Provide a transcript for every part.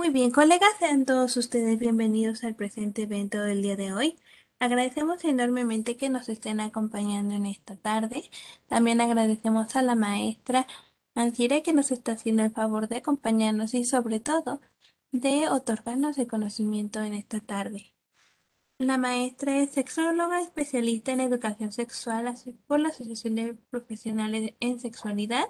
Muy bien, colegas, sean todos ustedes bienvenidos al presente evento del día de hoy. Agradecemos enormemente que nos estén acompañando en esta tarde. También agradecemos a la maestra Ancira que nos está haciendo el favor de acompañarnos y sobre todo de otorgarnos el conocimiento en esta tarde. La maestra es sexóloga especialista en educación sexual por la Asociación de Profesionales en Sexualidad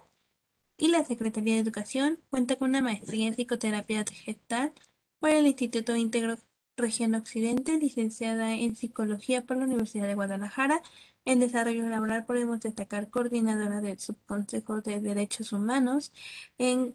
y la Secretaría de Educación cuenta con una maestría en psicoterapia gestal por el Instituto Íntegro Región Occidente, licenciada en Psicología por la Universidad de Guadalajara, en Desarrollo Laboral podemos destacar coordinadora del Subconsejo de Derechos Humanos en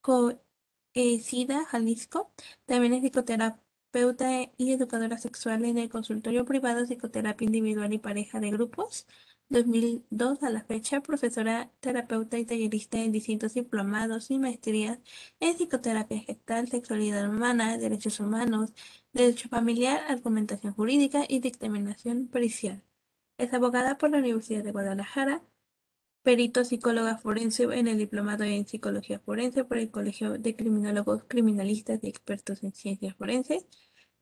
COECIDA, Jalisco, también es psicoterapeuta y educadora sexual en el consultorio privado Psicoterapia Individual y Pareja de Grupos, 2002 a la fecha, profesora, terapeuta y tallerista en distintos diplomados y maestrías en psicoterapia gestal, sexualidad humana, derechos humanos, derecho familiar, argumentación jurídica y dictaminación pericial. Es abogada por la Universidad de Guadalajara, perito psicóloga forense en el diplomado en psicología forense por el Colegio de Criminólogos Criminalistas y Expertos en Ciencias Forenses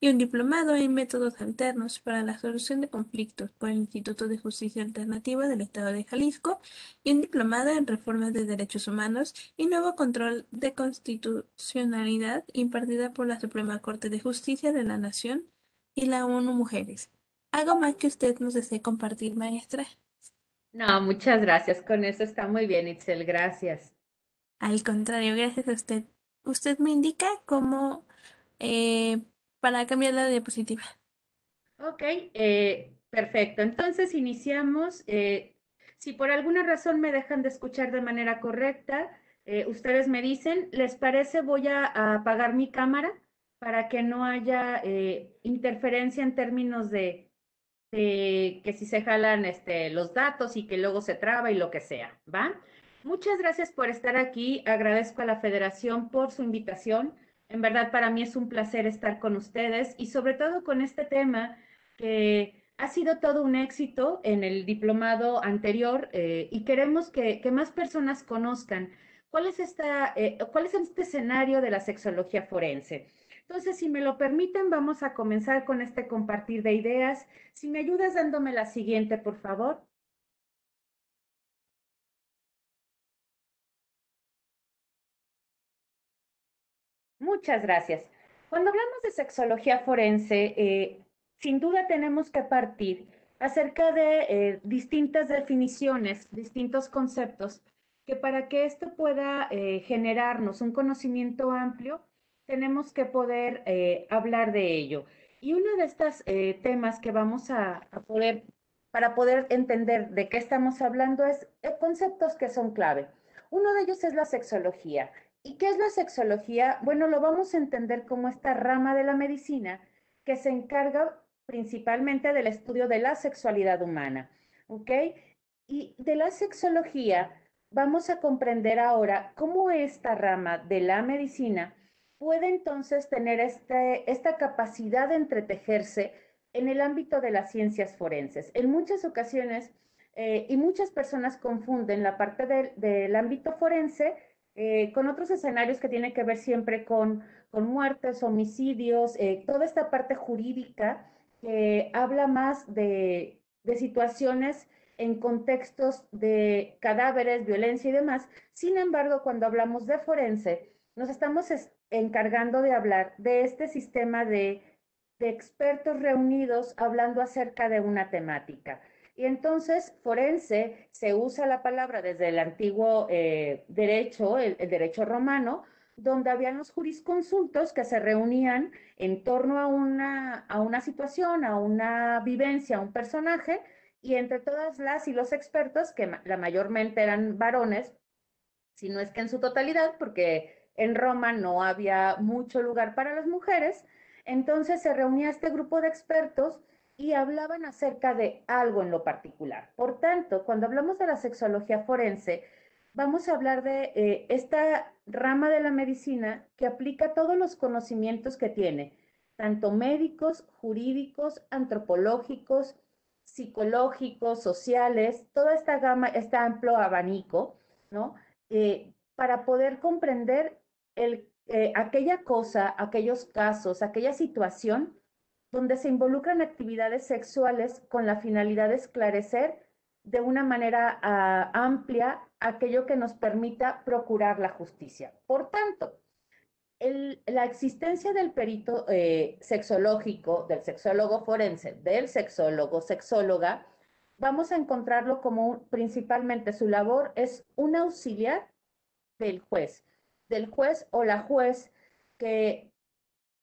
y un diplomado en métodos alternos para la solución de conflictos por el Instituto de Justicia Alternativa del Estado de Jalisco y un diplomado en reformas de derechos humanos y nuevo control de constitucionalidad impartida por la Suprema Corte de Justicia de la Nación y la ONU Mujeres. ¿Algo más que usted nos desee compartir, maestra? No, muchas gracias. Con eso está muy bien, Itzel. Gracias. Al contrario, gracias a usted. Usted me indica cómo eh, para cambiar la diapositiva. Ok, eh, perfecto. Entonces iniciamos. Eh, si por alguna razón me dejan de escuchar de manera correcta, eh, ustedes me dicen, ¿les parece voy a, apagar mi cámara para que no haya interferencia en términos de, que si se jalan este, los datos y que luego se traba y lo que sea? ¿Va? Muchas gracias por estar aquí. Agradezco a la federación por su invitación. En verdad, para mí es un placer estar con ustedes y sobre todo con este tema que ha sido todo un éxito en el diplomado anterior eh, y queremos que, más personas conozcan cuál es, eh, cuál es este escenario de la sexología forense. Entonces, si me lo permiten, vamos a comenzar con este compartir de ideas. Si me ayudas dándome la siguiente, por favor. Muchas gracias. Cuando hablamos de sexología forense, eh, sin duda tenemos que partir acerca de eh, distintas definiciones, distintos conceptos, que para que esto pueda eh, generarnos un conocimiento amplio, tenemos que poder hablar de ello. Y uno de estos temas que vamos a, a poder, para poder entender de qué estamos hablando, es conceptos que son clave. Uno de ellos es la sexología. ¿Y qué es la sexología? Bueno, lo vamos a entender como esta rama de la medicina que se encarga principalmente del estudio de la sexualidad humana, ¿ok? Y de la sexología vamos a comprender ahora cómo esta rama de la medicina puede entonces tener este, esta capacidad de entretejerse en el ámbito de las ciencias forenses. En muchas ocasiones, eh, y muchas personas confunden la parte del ámbito forense eh, con otros escenarios que tienen que ver siempre con, muertes, homicidios, eh, toda esta parte jurídica que habla más de, situaciones en contextos de cadáveres, violencia y demás. Sin embargo, cuando hablamos de forense, nos estamos encargando de hablar de este sistema de expertos reunidos hablando acerca de una temática. Y entonces, forense se usa la palabra desde el antiguo eh, derecho, el, derecho romano, donde habían los jurisconsultos que se reunían en torno a una, a una situación, a una vivencia, a un personaje, y entre todas las y los expertos, que la mayormente eran varones, si no es que en su totalidad, porque en Roma no había mucho lugar para las mujeres, entonces se reunía este grupo de expertos y hablaban acerca de algo en lo particular. Por tanto, cuando hablamos de la sexología forense, vamos a hablar de eh, esta rama de la medicina que aplica todos los conocimientos que tiene, tanto médicos, jurídicos, antropológicos, psicológicos, sociales, toda esta gama, este amplio abanico, ¿no? Eh, para poder comprender eh, aquella cosa, aquellos casos, aquella situación donde se involucran actividades sexuales con la finalidad de esclarecer de una manera ah, amplia aquello que nos permita procurar la justicia. Por tanto, la existencia del perito eh, sexológico, del sexólogo forense, del sexólogo, sexóloga, vamos a encontrarlo como principalmente su labor es un auxiliar del juez, del juez o la juez que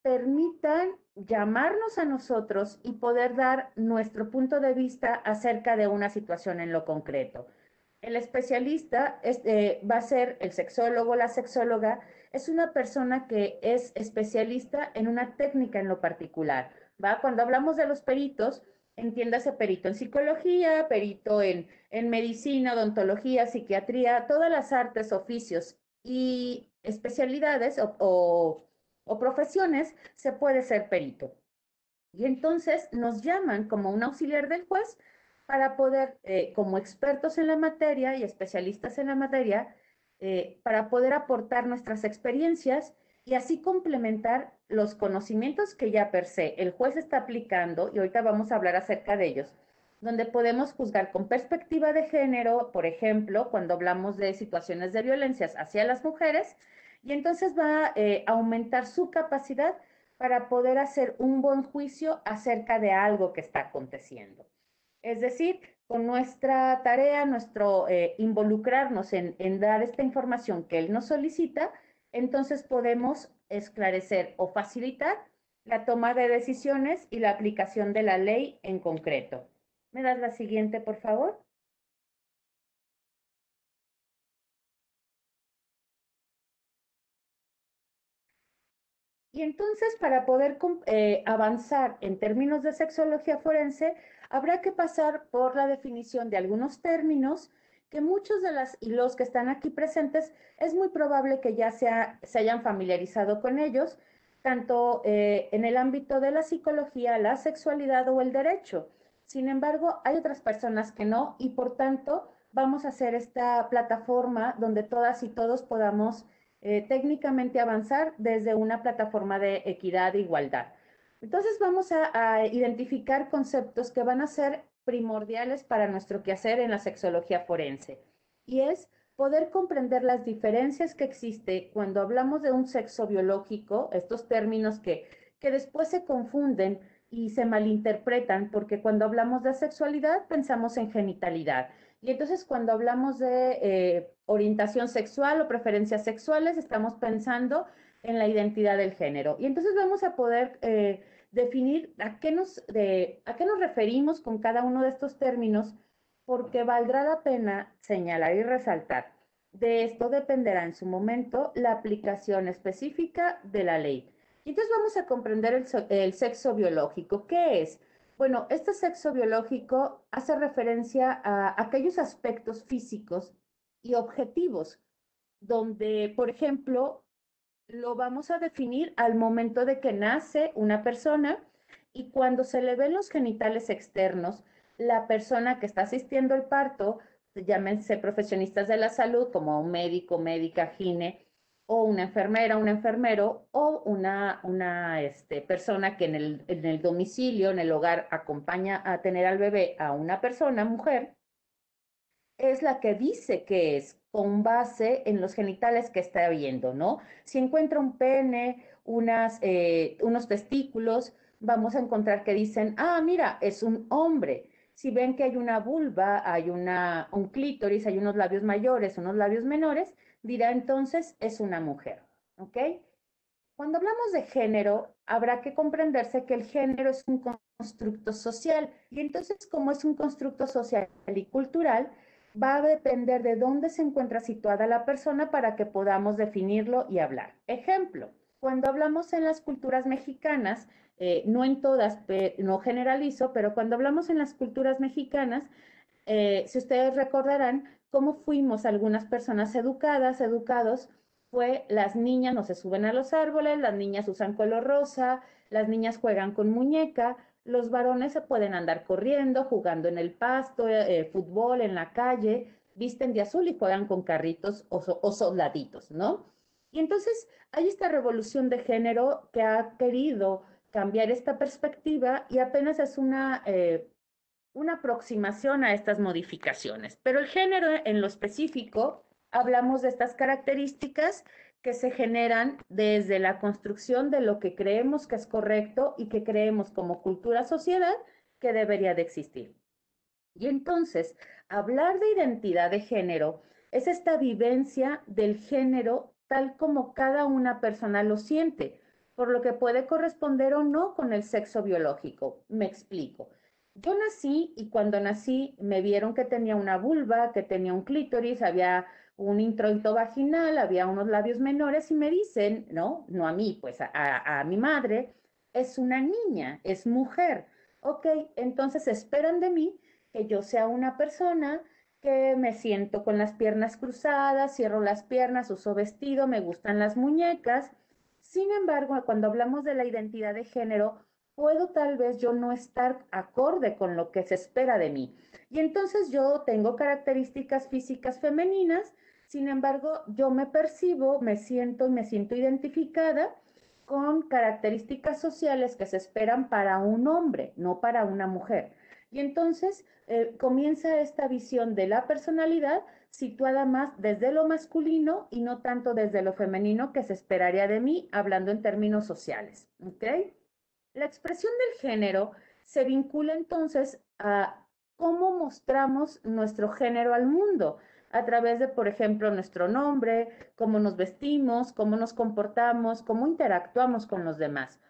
permitan llamarnos a nosotros y poder dar nuestro punto de vista acerca de una situación en lo concreto. El especialista eh, va a ser el sexólogo, la sexóloga, es una persona que es especialista en una técnica en lo particular. ¿va? Cuando hablamos de los peritos, entiéndase perito en psicología, perito en, en medicina, odontología, psiquiatría, todas las artes, oficios y especialidades o o profesiones se puede ser perito. Y entonces nos llaman como un auxiliar del juez para poder, eh, como expertos en la materia y especialistas en la materia, eh, para poder aportar nuestras experiencias y así complementar los conocimientos que ya per se el juez está aplicando, y ahorita vamos a hablar acerca de ellos, donde podemos juzgar con perspectiva de género, por ejemplo, cuando hablamos de situaciones de violencias hacia las mujeres, y entonces va eh, a aumentar su capacidad para poder hacer un buen juicio acerca de algo que está aconteciendo. Es decir, con nuestra tarea, nuestro eh, involucrarnos en, en dar esta información que él nos solicita, entonces podemos esclarecer o facilitar la toma de decisiones y la aplicación de la ley en concreto. ¿Me das la siguiente, por favor? Y entonces, para poder eh, avanzar en términos de sexología forense, habrá que pasar por la definición de algunos términos que muchos de las y los que están aquí presentes es muy probable que ya se hayan familiarizado con ellos, tanto eh, en el ámbito de la psicología, la sexualidad o el derecho. Sin embargo, hay otras personas que no y por tanto vamos a hacer esta plataforma donde todas y todos podamos eh, técnicamente avanzar desde una plataforma de equidad e igualdad. Entonces vamos a, identificar conceptos que van a ser primordiales para nuestro quehacer en la sexología forense y es poder comprender las diferencias que existe cuando hablamos de un sexo biológico, estos términos que, que después se confunden y se malinterpretan porque cuando hablamos de sexualidad pensamos en genitalidad y entonces cuando hablamos de eh, orientación sexual o preferencias sexuales, estamos pensando en la identidad del género. Y entonces vamos a poder eh, definir a qué, nos, referimos con cada uno de estos términos, porque valdrá la pena señalar y resaltar. De esto dependerá en su momento la aplicación específica de la ley. Y entonces vamos a comprender el sexo biológico. ¿Qué es? Bueno, este sexo biológico hace referencia a aquellos aspectos físicos y objetivos, donde, por ejemplo, lo vamos a definir al momento de que nace una persona y cuando se le ven los genitales externos, la persona que está asistiendo al parto, llámense profesionistas de la salud como médico, médica, gine, o una enfermera, un enfermero o una, una este, persona que en el, domicilio, en el hogar, acompaña a tener al bebé a una persona, mujer, es la que dice que es con base en los genitales que está viendo, ¿no? Si encuentra un pene, unas, eh, unos testículos, vamos a encontrar que dicen, ah, mira, es un hombre. Si ven que hay una vulva, hay una, un clítoris, hay unos labios mayores, unos labios menores, dirá entonces es una mujer. ¿Ok? Cuando hablamos de género, habrá que comprenderse que el género es un constructo social y entonces como es un constructo social y cultural, va a depender de dónde se encuentra situada la persona para que podamos definirlo y hablar. Ejemplo, cuando hablamos en las culturas mexicanas, eh, no en todas, no generalizo, pero cuando hablamos en las culturas mexicanas, eh, si ustedes recordarán, cómo fuimos algunas personas educadas, educados, fue las niñas no se suben a los árboles, las niñas usan color rosa, las niñas juegan con muñeca, los varones se pueden andar corriendo, jugando en el pasto, eh, fútbol, en la calle, visten de azul y juegan con carritos o, soldaditos, ¿no? Y entonces hay esta revolución de género que ha querido cambiar esta perspectiva y apenas es una eh, una aproximación a estas modificaciones. Pero el género en lo específico, hablamos de estas características que se generan desde la construcción de lo que creemos que es correcto y que creemos como cultura sociedad que debería de existir. Y entonces, hablar de identidad de género es esta vivencia del género tal como cada una persona lo siente, por lo que puede corresponder o no con el sexo biológico. Me explico. Yo nací y cuando nací me vieron que tenía una vulva, que tenía un clítoris, había un introito vaginal, había unos labios menores y me dicen, no, no a mí, pues a, mi madre, es una niña, es mujer. Ok, entonces esperan de mí que yo sea una persona que me siento con las piernas cruzadas, cierro las piernas, uso vestido, me gustan las muñecas. Sin embargo, cuando hablamos de la identidad de género, puedo tal vez yo no estar acorde con lo que se espera de mí. Y entonces yo tengo características físicas femeninas, sin embargo, yo me percibo, me siento y me siento identificada con características sociales que se esperan para un hombre, no para una mujer. Y entonces eh, comienza esta visión de la personalidad situada más desde lo masculino y no tanto desde lo femenino que se esperaría de mí, hablando en términos sociales. ¿Ok? La expresión del género se vincula entonces a cómo mostramos nuestro género al mundo, a través de, por ejemplo, nuestro nombre, cómo nos vestimos, cómo nos comportamos, cómo interactuamos con los demás.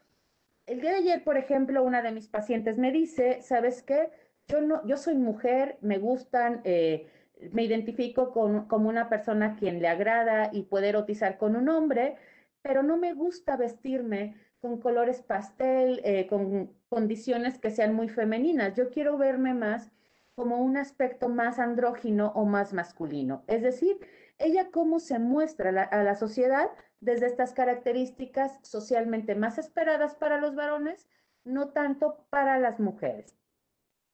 El día de ayer, por ejemplo, una de mis pacientes me dice, ¿sabes qué? Yo, no, yo soy mujer, me gustan, eh, me identifico con, como una persona a quien le agrada y puede erotizar con un hombre, pero no me gusta vestirme con colores pastel, eh, con condiciones que sean muy femeninas. Yo quiero verme más como un aspecto más andrógino o más masculino. Es decir, ella cómo se muestra a la sociedad desde estas características socialmente más esperadas para los varones, no tanto para las mujeres.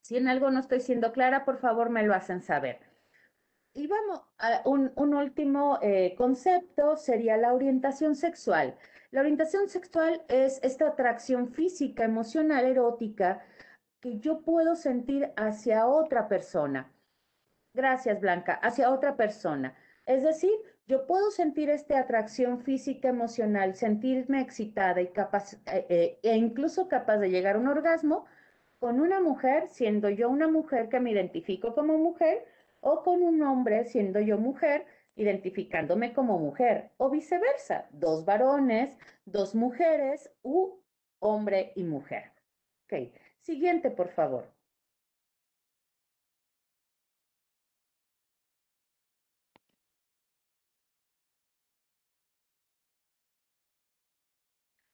Si en algo no estoy siendo clara, por favor me lo hacen saber y vamos a un, último eh, concepto, sería la orientación sexual. La orientación sexual es esta atracción física, emocional, erótica que yo puedo sentir hacia otra persona. Gracias, Blanca, hacia otra persona. Es decir, yo puedo sentir esta atracción física, emocional, sentirme excitada y capaz, eh, eh, e incluso capaz de llegar a un orgasmo con una mujer, siendo yo una mujer que me identifico como mujer, o con un hombre siendo yo mujer, identificándome como mujer, o viceversa, dos varones, dos mujeres u hombre y mujer. Okay. Siguiente, por favor.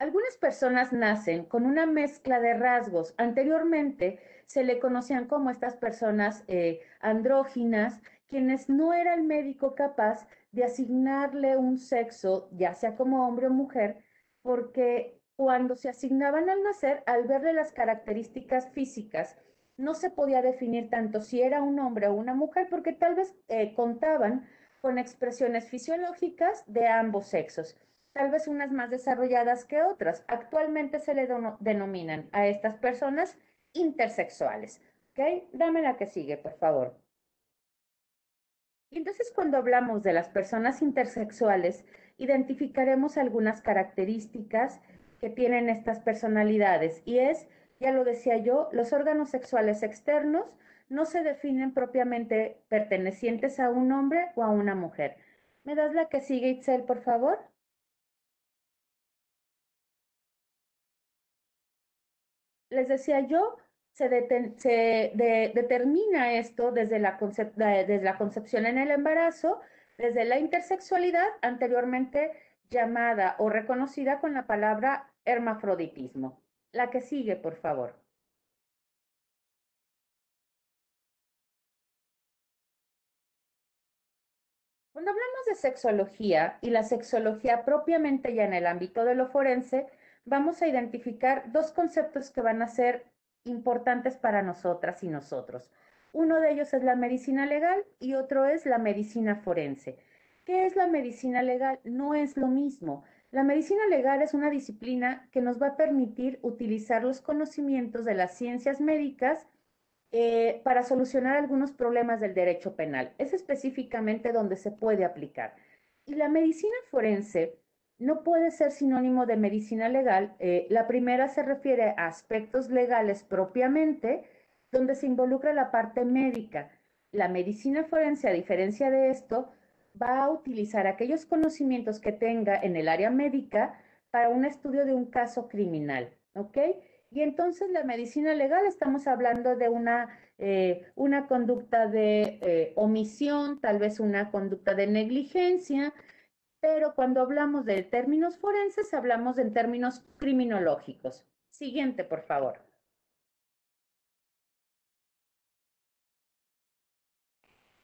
Algunas personas nacen con una mezcla de rasgos. Anteriormente se le conocían como estas personas eh, andróginas, quienes no era el médico capaz de asignarle un sexo, ya sea como hombre o mujer, porque cuando se asignaban al nacer, al verle las características físicas, no se podía definir tanto si era un hombre o una mujer, porque tal vez eh, contaban con expresiones fisiológicas de ambos sexos tal vez unas más desarrolladas que otras. Actualmente se le denominan a estas personas intersexuales. ¿Ok? Dame la que sigue, por favor. Y Entonces, cuando hablamos de las personas intersexuales, identificaremos algunas características que tienen estas personalidades y es, ya lo decía yo, los órganos sexuales externos no se definen propiamente pertenecientes a un hombre o a una mujer. ¿Me das la que sigue, Itzel, por favor? les decía yo, se, determina esto desde la, desde la concepción en el embarazo, desde la intersexualidad anteriormente llamada o reconocida con la palabra hermafroditismo. La que sigue, por favor. Cuando hablamos de sexología y la sexología propiamente ya en el ámbito de lo forense, vamos a identificar dos conceptos que van a ser importantes para nosotras y nosotros. Uno de ellos es la medicina legal y otro es la medicina forense. ¿Qué es la medicina legal? No es lo mismo. La medicina legal es una disciplina que nos va a permitir utilizar los conocimientos de las ciencias médicas eh, para solucionar algunos problemas del derecho penal. Es específicamente donde se puede aplicar. Y la medicina forense no puede ser sinónimo de medicina legal. Eh, la primera se refiere a aspectos legales propiamente, donde se involucra la parte médica. La medicina forense, a diferencia de esto, va a utilizar aquellos conocimientos que tenga en el área médica para un estudio de un caso criminal, ¿ok? Y entonces la medicina legal, estamos hablando de una, eh, conducta de eh, omisión, tal vez una conducta de negligencia, pero cuando hablamos de términos forenses, hablamos en términos criminológicos. Siguiente, por favor.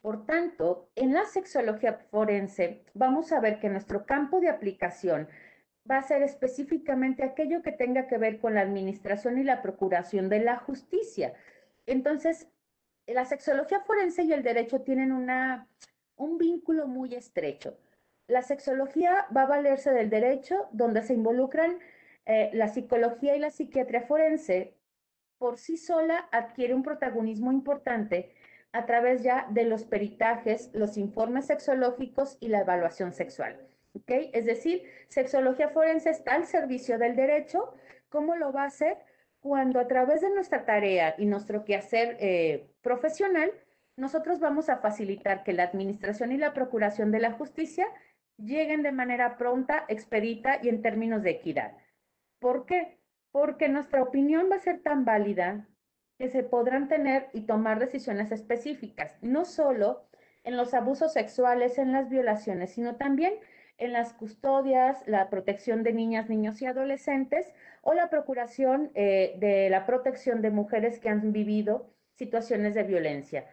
Por tanto, en la sexología forense vamos a ver que nuestro campo de aplicación va a ser específicamente aquello que tenga que ver con la administración y la procuración de la justicia. Entonces, la sexología forense y el derecho tienen una, un vínculo muy estrecho. La sexología va a valerse del derecho donde se involucran eh, la psicología y la psiquiatría forense por sí sola adquiere un protagonismo importante a través ya de los peritajes, los informes sexológicos y la evaluación sexual. ¿okay? Es decir, sexología forense está al servicio del derecho. ¿Cómo lo va a hacer? Cuando a través de nuestra tarea y nuestro quehacer eh, profesional, nosotros vamos a facilitar que la Administración y la Procuración de la Justicia lleguen de manera pronta, expedita y en términos de equidad. ¿Por qué? Porque nuestra opinión va a ser tan válida que se podrán tener y tomar decisiones específicas, no solo en los abusos sexuales, en las violaciones, sino también en las custodias, la protección de niñas, niños y adolescentes o la procuración eh, de la protección de mujeres que han vivido situaciones de violencia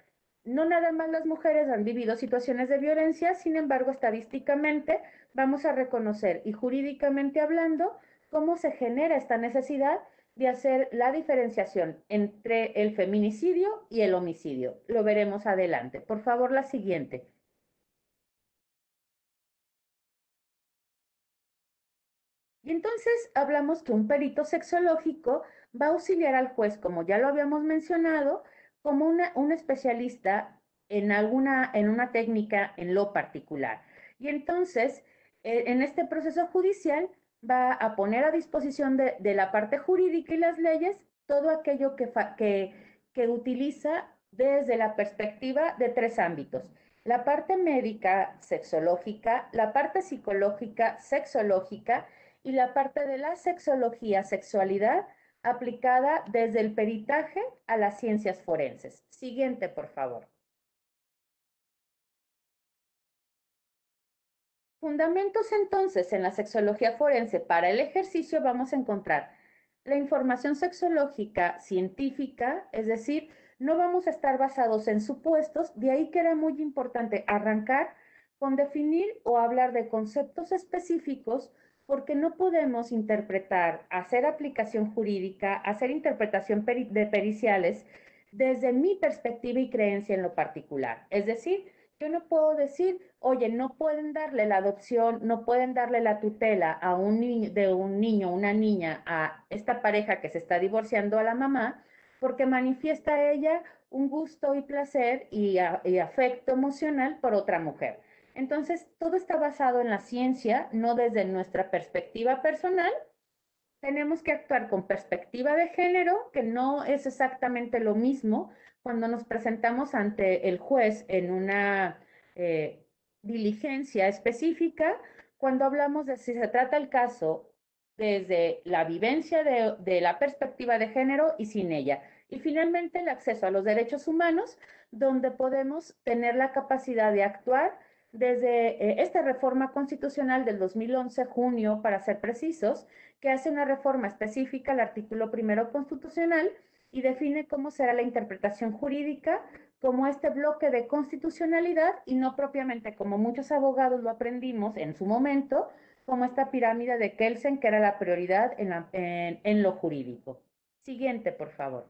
no nada más las mujeres han vivido situaciones de violencia, sin embargo, estadísticamente vamos a reconocer y jurídicamente hablando cómo se genera esta necesidad de hacer la diferenciación entre el feminicidio y el homicidio. Lo veremos adelante. Por favor, la siguiente. Y entonces hablamos que un perito sexológico va a auxiliar al juez, como ya lo habíamos mencionado, como un especialista en alguna, en una técnica en lo particular. Y entonces, eh, en este proceso judicial, va a poner a disposición de, la parte jurídica y las leyes todo aquello que, que utiliza desde la perspectiva de tres ámbitos. La parte médica, sexológica, la parte psicológica, sexológica y la parte de la sexología, sexualidad aplicada desde el peritaje a las ciencias forenses. Siguiente, por favor. Fundamentos entonces en la sexología forense para el ejercicio vamos a encontrar la información sexológica científica, es decir, no vamos a estar basados en supuestos, de ahí que era muy importante arrancar con definir o hablar de conceptos específicos porque no podemos interpretar, hacer aplicación jurídica, hacer interpretación de periciales desde mi perspectiva y creencia en lo particular. Es decir, yo no puedo decir, oye, no pueden darle la adopción, no pueden darle la tutela a un niño, de un niño, una niña, a esta pareja que se está divorciando a la mamá, porque manifiesta ella un gusto y placer y afecto emocional por otra mujer. Entonces, todo está basado en la ciencia, no desde nuestra perspectiva personal. Tenemos que actuar con perspectiva de género, que no es exactamente lo mismo cuando nos presentamos ante el juez en una eh, diligencia específica, cuando hablamos de si se trata el caso desde la vivencia de, la perspectiva de género y sin ella. Y finalmente el acceso a los derechos humanos, donde podemos tener la capacidad de actuar desde eh, esta reforma constitucional del 2011, junio, para ser precisos, que hace una reforma específica al artículo primero constitucional y define cómo será la interpretación jurídica como este bloque de constitucionalidad y no propiamente, como muchos abogados lo aprendimos en su momento, como esta pirámide de Kelsen, que era la prioridad en lo jurídico. Siguiente, por favor.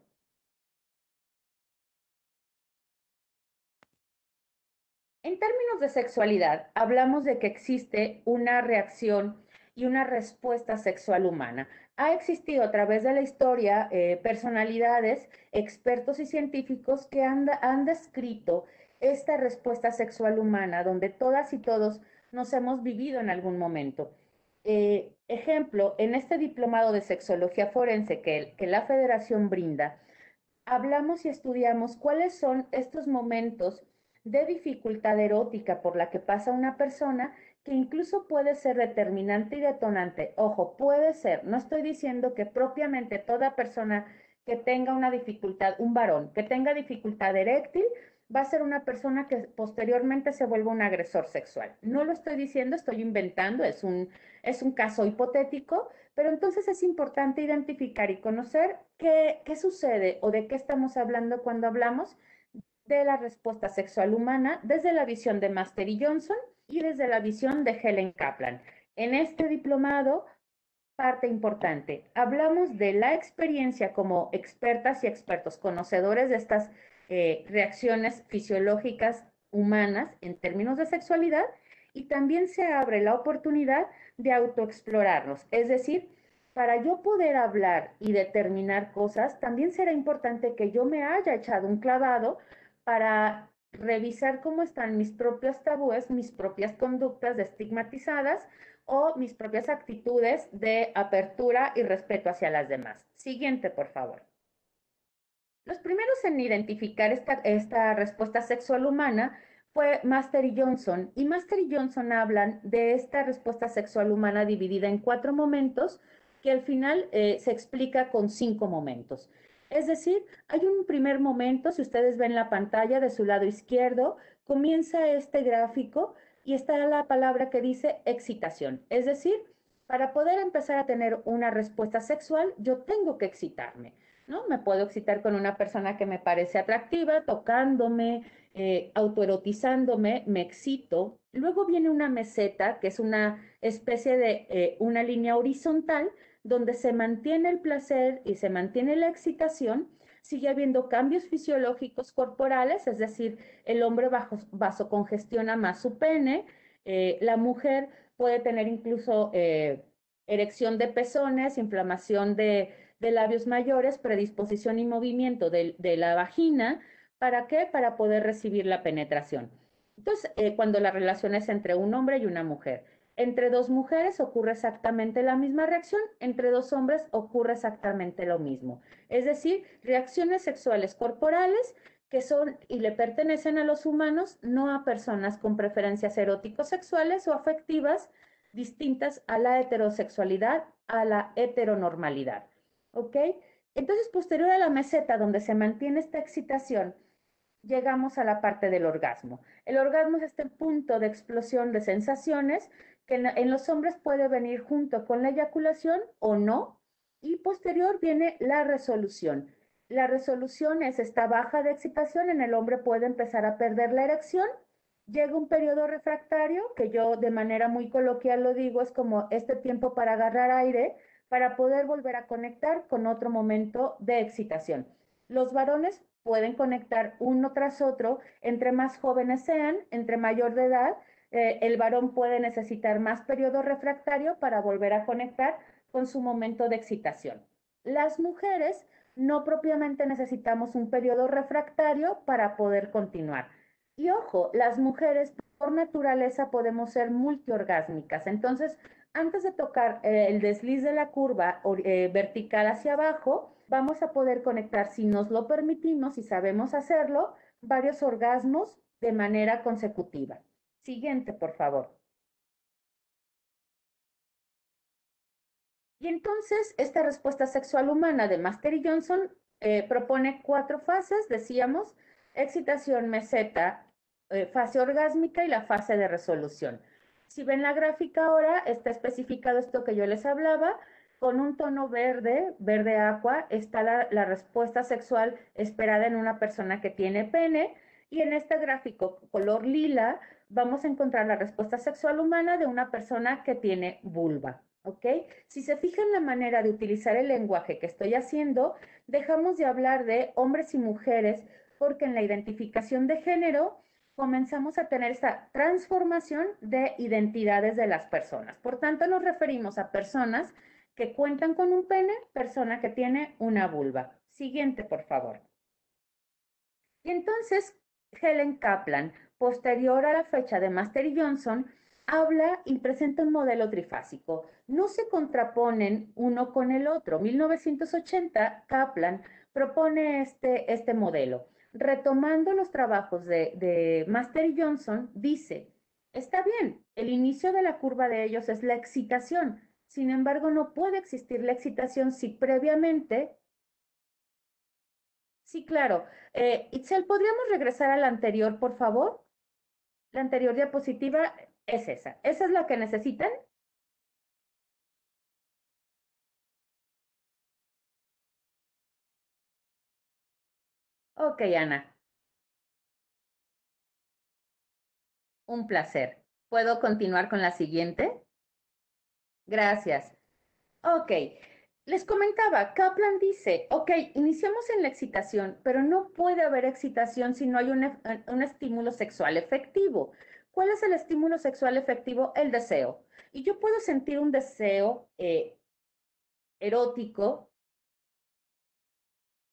En términos de sexualidad, hablamos de que existe una reacción y una respuesta sexual humana. Ha existido a través de la historia eh, personalidades, expertos y científicos que han, descrito esta respuesta sexual humana, donde todas y todos nos hemos vivido en algún momento. Eh, ejemplo, en este diplomado de sexología forense que la federación brinda, hablamos y estudiamos cuáles son estos momentos de dificultad erótica por la que pasa una persona que incluso puede ser determinante y detonante. Ojo, puede ser. No estoy diciendo que propiamente toda persona que tenga una dificultad, un varón que tenga dificultad eréctil, va a ser una persona que posteriormente se vuelva un agresor sexual. No lo estoy diciendo, estoy inventando, es un, es un caso hipotético, pero entonces es importante identificar y conocer qué, qué sucede o de qué estamos hablando cuando hablamos de la respuesta sexual humana desde la visión de Mastery y Johnson y desde la visión de Helen Kaplan. En este diplomado, parte importante, hablamos de la experiencia como expertas y expertos conocedores de estas eh, reacciones fisiológicas humanas en términos de sexualidad y también se abre la oportunidad de autoexplorarnos, es decir, para yo poder hablar y determinar cosas, también será importante que yo me haya echado un clavado para revisar cómo están mis propios tabúes, mis propias conductas estigmatizadas o mis propias actitudes de apertura y respeto hacia las demás. Siguiente, por favor. Los primeros en identificar esta, respuesta sexual humana fue Master y Johnson. Y Master y Johnson hablan de esta respuesta sexual humana dividida en cuatro momentos que al final eh, se explica con cinco momentos. Es decir, hay un primer momento, si ustedes ven la pantalla de su lado izquierdo, comienza este gráfico y está la palabra que dice excitación. Es decir, para poder empezar a tener una respuesta sexual, yo tengo que excitarme. ¿no? Me puedo excitar con una persona que me parece atractiva, tocándome, eh, autoerotizándome, me excito. Luego viene una meseta, que es una especie de eh, una línea horizontal donde se mantiene el placer y se mantiene la excitación, sigue habiendo cambios fisiológicos corporales, es decir, el hombre bajo, vasocongestiona más su pene, eh, la mujer puede tener incluso eh, erección de pezones, inflamación de, labios mayores, predisposición y movimiento de, la vagina. ¿Para qué? Para poder recibir la penetración. Entonces, eh, cuando relación es entre un hombre y una mujer. Entre dos mujeres ocurre exactamente la misma reacción, entre dos hombres ocurre exactamente lo mismo. Es decir, reacciones sexuales corporales que son y le pertenecen a los humanos, no a personas con preferencias eróticos sexuales o afectivas distintas a la heterosexualidad, a la heteronormalidad. ¿Ok? Entonces, posterior a la meseta donde se mantiene esta excitación, llegamos a la parte del orgasmo. El orgasmo es este punto de explosión de sensaciones que en los hombres puede venir junto con la eyaculación o no, y posterior viene la resolución. La resolución es esta baja de excitación, en el hombre puede empezar a perder la erección, llega un periodo refractario, que yo de manera muy coloquial lo digo, es como este tiempo para agarrar aire, para poder volver a conectar con otro momento de excitación. Los varones pueden conectar uno tras otro, entre más jóvenes sean, entre mayor de edad, eh, el varón puede necesitar más periodo refractario para volver a conectar con su momento de excitación. Las mujeres no propiamente necesitamos un periodo refractario para poder continuar. Y ojo, las mujeres por naturaleza podemos ser multiorgásmicas. Entonces, antes de tocar eh, el desliz de la curva eh, vertical hacia abajo, vamos a poder conectar, si nos lo permitimos y sabemos hacerlo, varios orgasmos de manera consecutiva. Siguiente, por favor. Y entonces, esta respuesta sexual humana de Master Johnson eh, propone cuatro fases, decíamos, excitación, meseta, eh, fase orgásmica y la fase de resolución. Si ven la gráfica ahora, está especificado esto que yo les hablaba, con un tono verde, verde agua, está la, respuesta sexual esperada en una persona que tiene pene. Y en este gráfico, color lila, vamos a encontrar la respuesta sexual humana de una persona que tiene vulva. ¿Ok? Si se fijan la manera de utilizar el lenguaje que estoy haciendo, dejamos de hablar de hombres y mujeres porque en la identificación de género comenzamos a tener esta transformación de identidades de las personas. Por tanto, nos referimos a personas que cuentan con un pene, persona que tiene una vulva. Siguiente, por favor. Y entonces, Helen Kaplan posterior a la fecha de Master y Johnson, habla y presenta un modelo trifásico. No se contraponen uno con el otro. 1980, Kaplan propone este, este modelo. Retomando los trabajos de, de Master y Johnson, dice, está bien, el inicio de la curva de ellos es la excitación. Sin embargo, no puede existir la excitación si previamente... Sí, claro. Eh, Itzel, ¿podríamos regresar al anterior, por favor? La anterior diapositiva es esa. ¿Esa es la que necesitan? Ok, Ana. Un placer. ¿Puedo continuar con la siguiente? Gracias. Ok. Les comentaba, Kaplan dice, ok, iniciamos en la excitación, pero no puede haber excitación si no hay un, un, estímulo sexual efectivo. ¿Cuál es el estímulo sexual efectivo? El deseo. Y yo puedo sentir un deseo eh, erótico.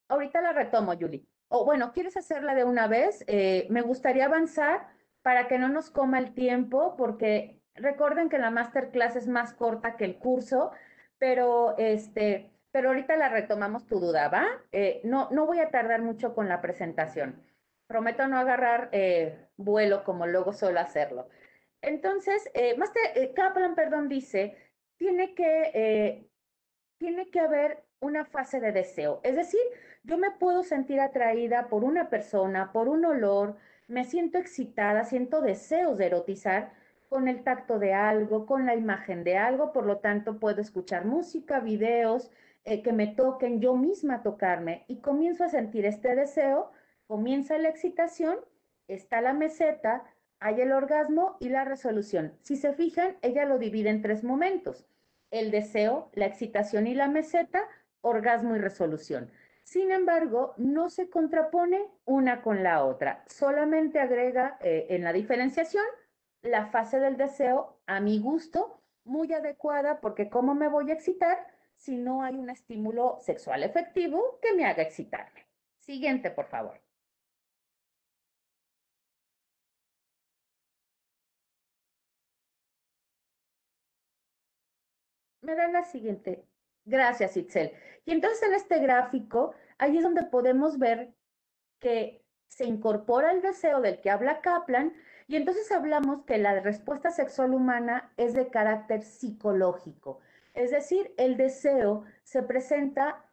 Ahorita la retomo, Julie. O bueno, ¿quieres hacerla de una vez? Eh, me gustaría avanzar para que no nos coma el tiempo, porque recuerden que la masterclass es más corta que el curso pero este, pero ahorita la retomamos tu duda, ¿va? Eh, no, no voy a tardar mucho con la presentación. Prometo no agarrar eh, vuelo como luego suelo hacerlo. Entonces, eh, Kaplan, perdón, dice, tiene que, tiene que haber una fase de deseo. Es decir, yo me puedo sentir atraída por una persona, por un olor, me siento excitada, siento deseos de erotizar, con el tacto de algo, con la imagen de algo, por lo tanto puedo escuchar música, videos, eh, que me toquen, yo misma tocarme y comienzo a sentir este deseo, comienza la excitación, está la meseta, hay el orgasmo y la resolución. Si se fijan, ella lo divide en tres momentos, el deseo, la excitación y la meseta, orgasmo y resolución. Sin embargo, no se contrapone una con la otra, solamente agrega eh, en la diferenciación la fase del deseo, a mi gusto, muy adecuada porque ¿cómo me voy a excitar si no hay un estímulo sexual efectivo que me haga excitarme? Siguiente, por favor. Me dan la siguiente. Gracias, Itzel. Y entonces en este gráfico, ahí es donde podemos ver que se incorpora el deseo del que habla Kaplan, y entonces hablamos que la respuesta sexual humana es de carácter psicológico, es decir, el deseo se presenta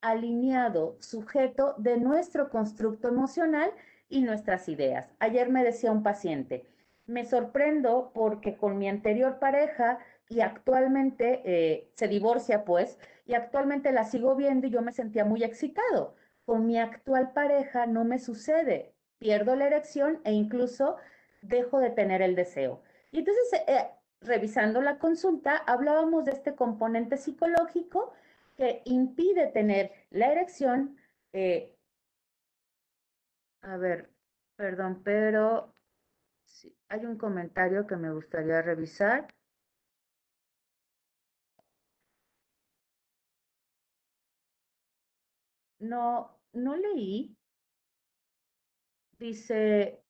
alineado, sujeto de nuestro constructo emocional y nuestras ideas. Ayer me decía un paciente, me sorprendo porque con mi anterior pareja y actualmente eh, se divorcia pues, y actualmente la sigo viendo y yo me sentía muy excitado. Con mi actual pareja no me sucede, pierdo la erección e incluso dejo de tener el deseo. Y entonces, eh, eh, revisando la consulta, hablábamos de este componente psicológico que impide tener la erección. Eh, a ver, perdón, pero hay un comentario que me gustaría revisar. No, no leí. Dice,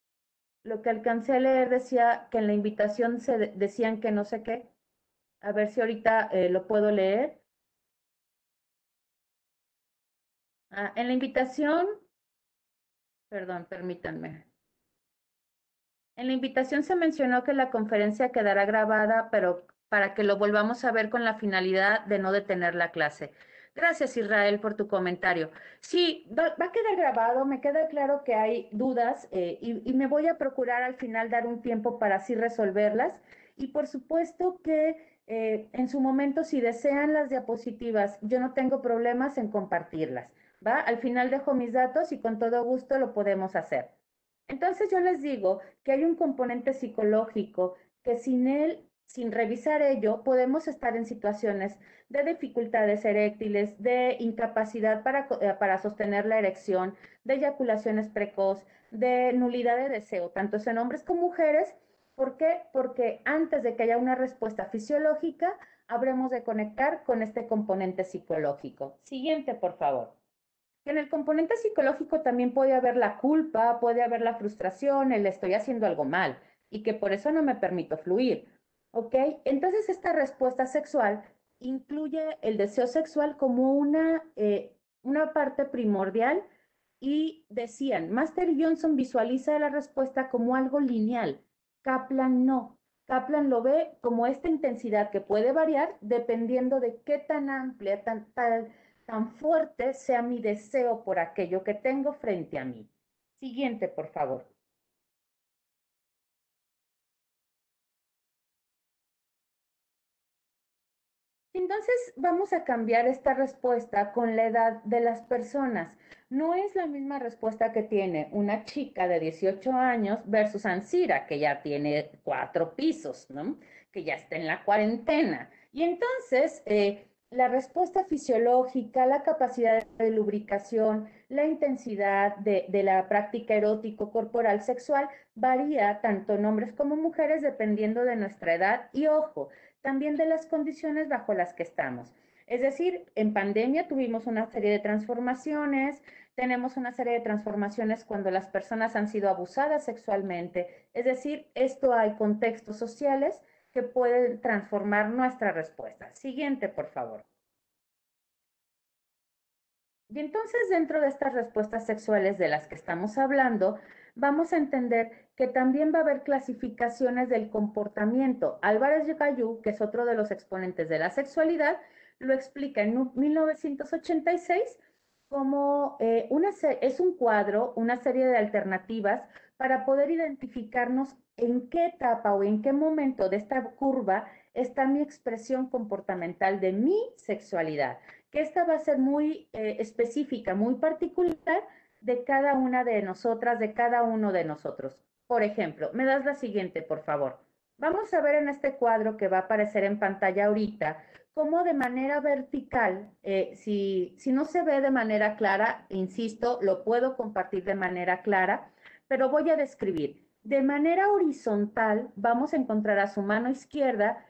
lo que alcancé a leer decía que en la invitación se decían que no sé qué. A ver si ahorita eh, lo puedo leer. Ah, en la invitación, perdón, permítanme. En la invitación se mencionó que la conferencia quedará grabada, pero para que lo volvamos a ver con la finalidad de no detener la clase. Gracias, Israel, por tu comentario. Sí, va, a quedar grabado, me queda claro que hay dudas eh, y, me voy a procurar al final dar un tiempo para así resolverlas. Y por supuesto que eh, en su momento, si desean las diapositivas, yo no tengo problemas en compartirlas. ¿va? Al final dejo mis datos y con todo gusto lo podemos hacer. Entonces yo les digo que hay un componente psicológico que sin él sin revisar ello, podemos estar en situaciones de dificultades eréctiles, de incapacidad eh, para, sostener la erección, de eyaculaciones precoz, de nulidad de deseo, tanto en hombres como mujeres. ¿Por qué? Porque antes de que haya una respuesta fisiológica, habremos de conectar con este componente psicológico. Siguiente, por favor. En el componente psicológico también puede haber la culpa, puede haber la frustración, el estoy haciendo algo mal y que por eso no me permito fluir ¿Ok? Entonces esta respuesta sexual incluye el deseo sexual como una, eh, parte primordial y decían, Master Johnson visualiza la respuesta como algo lineal, Kaplan no. Kaplan lo ve como esta intensidad que puede variar dependiendo de qué tan amplia, tan, tan fuerte sea mi deseo por aquello que tengo frente a mí. Siguiente, por favor. Entonces vamos a cambiar esta respuesta con la edad de las personas. No es la misma respuesta que tiene una chica de 18 años versus Ansira, que ya tiene cuatro pisos, ¿no? que ya está en la cuarentena. Y entonces, eh, la respuesta fisiológica, la capacidad de lubricación, la intensidad de, de, la práctica erótico corporal sexual varía tanto en hombres como mujeres dependiendo de nuestra edad. Y ojo, también de las condiciones bajo las que estamos. Es decir, en pandemia tuvimos una serie de transformaciones, tenemos una serie de transformaciones cuando las personas han sido abusadas sexualmente. Es decir, esto hay contextos sociales que pueden transformar nuestra respuesta. Siguiente, por favor. Y entonces, dentro de estas respuestas sexuales de las que estamos hablando, vamos a entender que también va a haber clasificaciones del comportamiento. Álvarez Yacayú, que es otro de los exponentes de la sexualidad, lo explica en 1986 como eh, es un cuadro, una serie de alternativas para poder identificarnos en qué etapa o en qué momento de esta curva está mi expresión comportamental de mi sexualidad, que esta va a ser muy eh, específica, muy particular de cada una de nosotras, de cada uno de nosotros. Por ejemplo, me das la siguiente, por favor. Vamos a ver en este cuadro que va a aparecer en pantalla ahorita cómo de manera vertical, eh, si, si no se ve de manera clara, insisto, lo puedo compartir de manera clara, pero voy a describir. De manera horizontal vamos a encontrar a su mano izquierda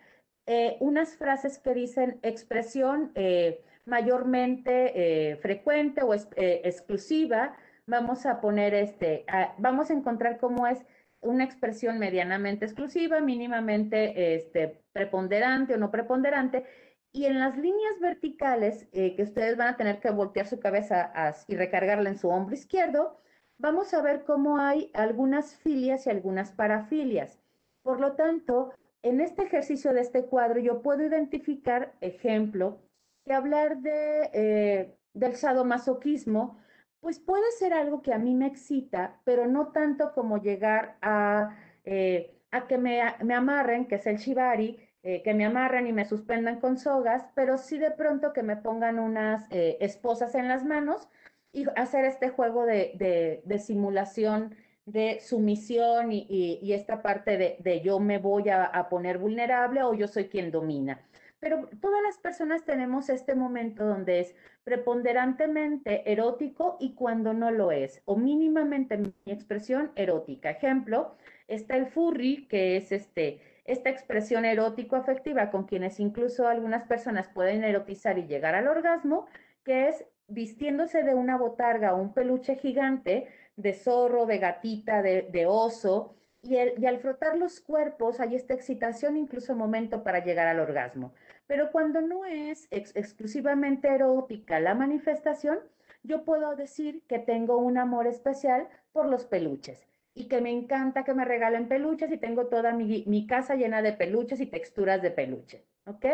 eh, unas frases que dicen expresión eh, mayormente frecuente o exclusiva vamos a poner este, vamos a encontrar cómo es una expresión medianamente exclusiva, mínimamente este, preponderante o no preponderante. Y en las líneas verticales, eh, que ustedes van a tener que voltear su cabeza y recargarla en su hombro izquierdo, vamos a ver cómo hay algunas filias y algunas parafilias. Por lo tanto, en este ejercicio de este cuadro yo puedo identificar, ejemplo, que hablar de, eh, del sadomasoquismo pues puede ser algo que a mí me excita, pero no tanto como llegar a, eh, a que me, me, amarren, que es el shibari, eh, que me amarren y me suspendan con sogas, pero sí de pronto que me pongan unas eh, esposas en las manos y hacer este juego de, de, simulación de sumisión y, y, esta parte de, de, yo me voy a poner vulnerable o yo soy quien domina pero todas las personas tenemos este momento donde es preponderantemente erótico y cuando no lo es, o mínimamente mi expresión erótica. Ejemplo, está el furry, que es este, esta expresión erótico-afectiva con quienes incluso algunas personas pueden erotizar y llegar al orgasmo, que es vistiéndose de una botarga o un peluche gigante, de zorro, de gatita, de, oso, y, al frotar los cuerpos hay esta excitación incluso momento para llegar al orgasmo. Pero cuando no es exclusivamente erótica la manifestación, yo puedo decir que tengo un amor especial por los peluches y que me encanta que me regalen peluches y tengo toda mi, casa llena de peluches y texturas de peluche, ¿ok?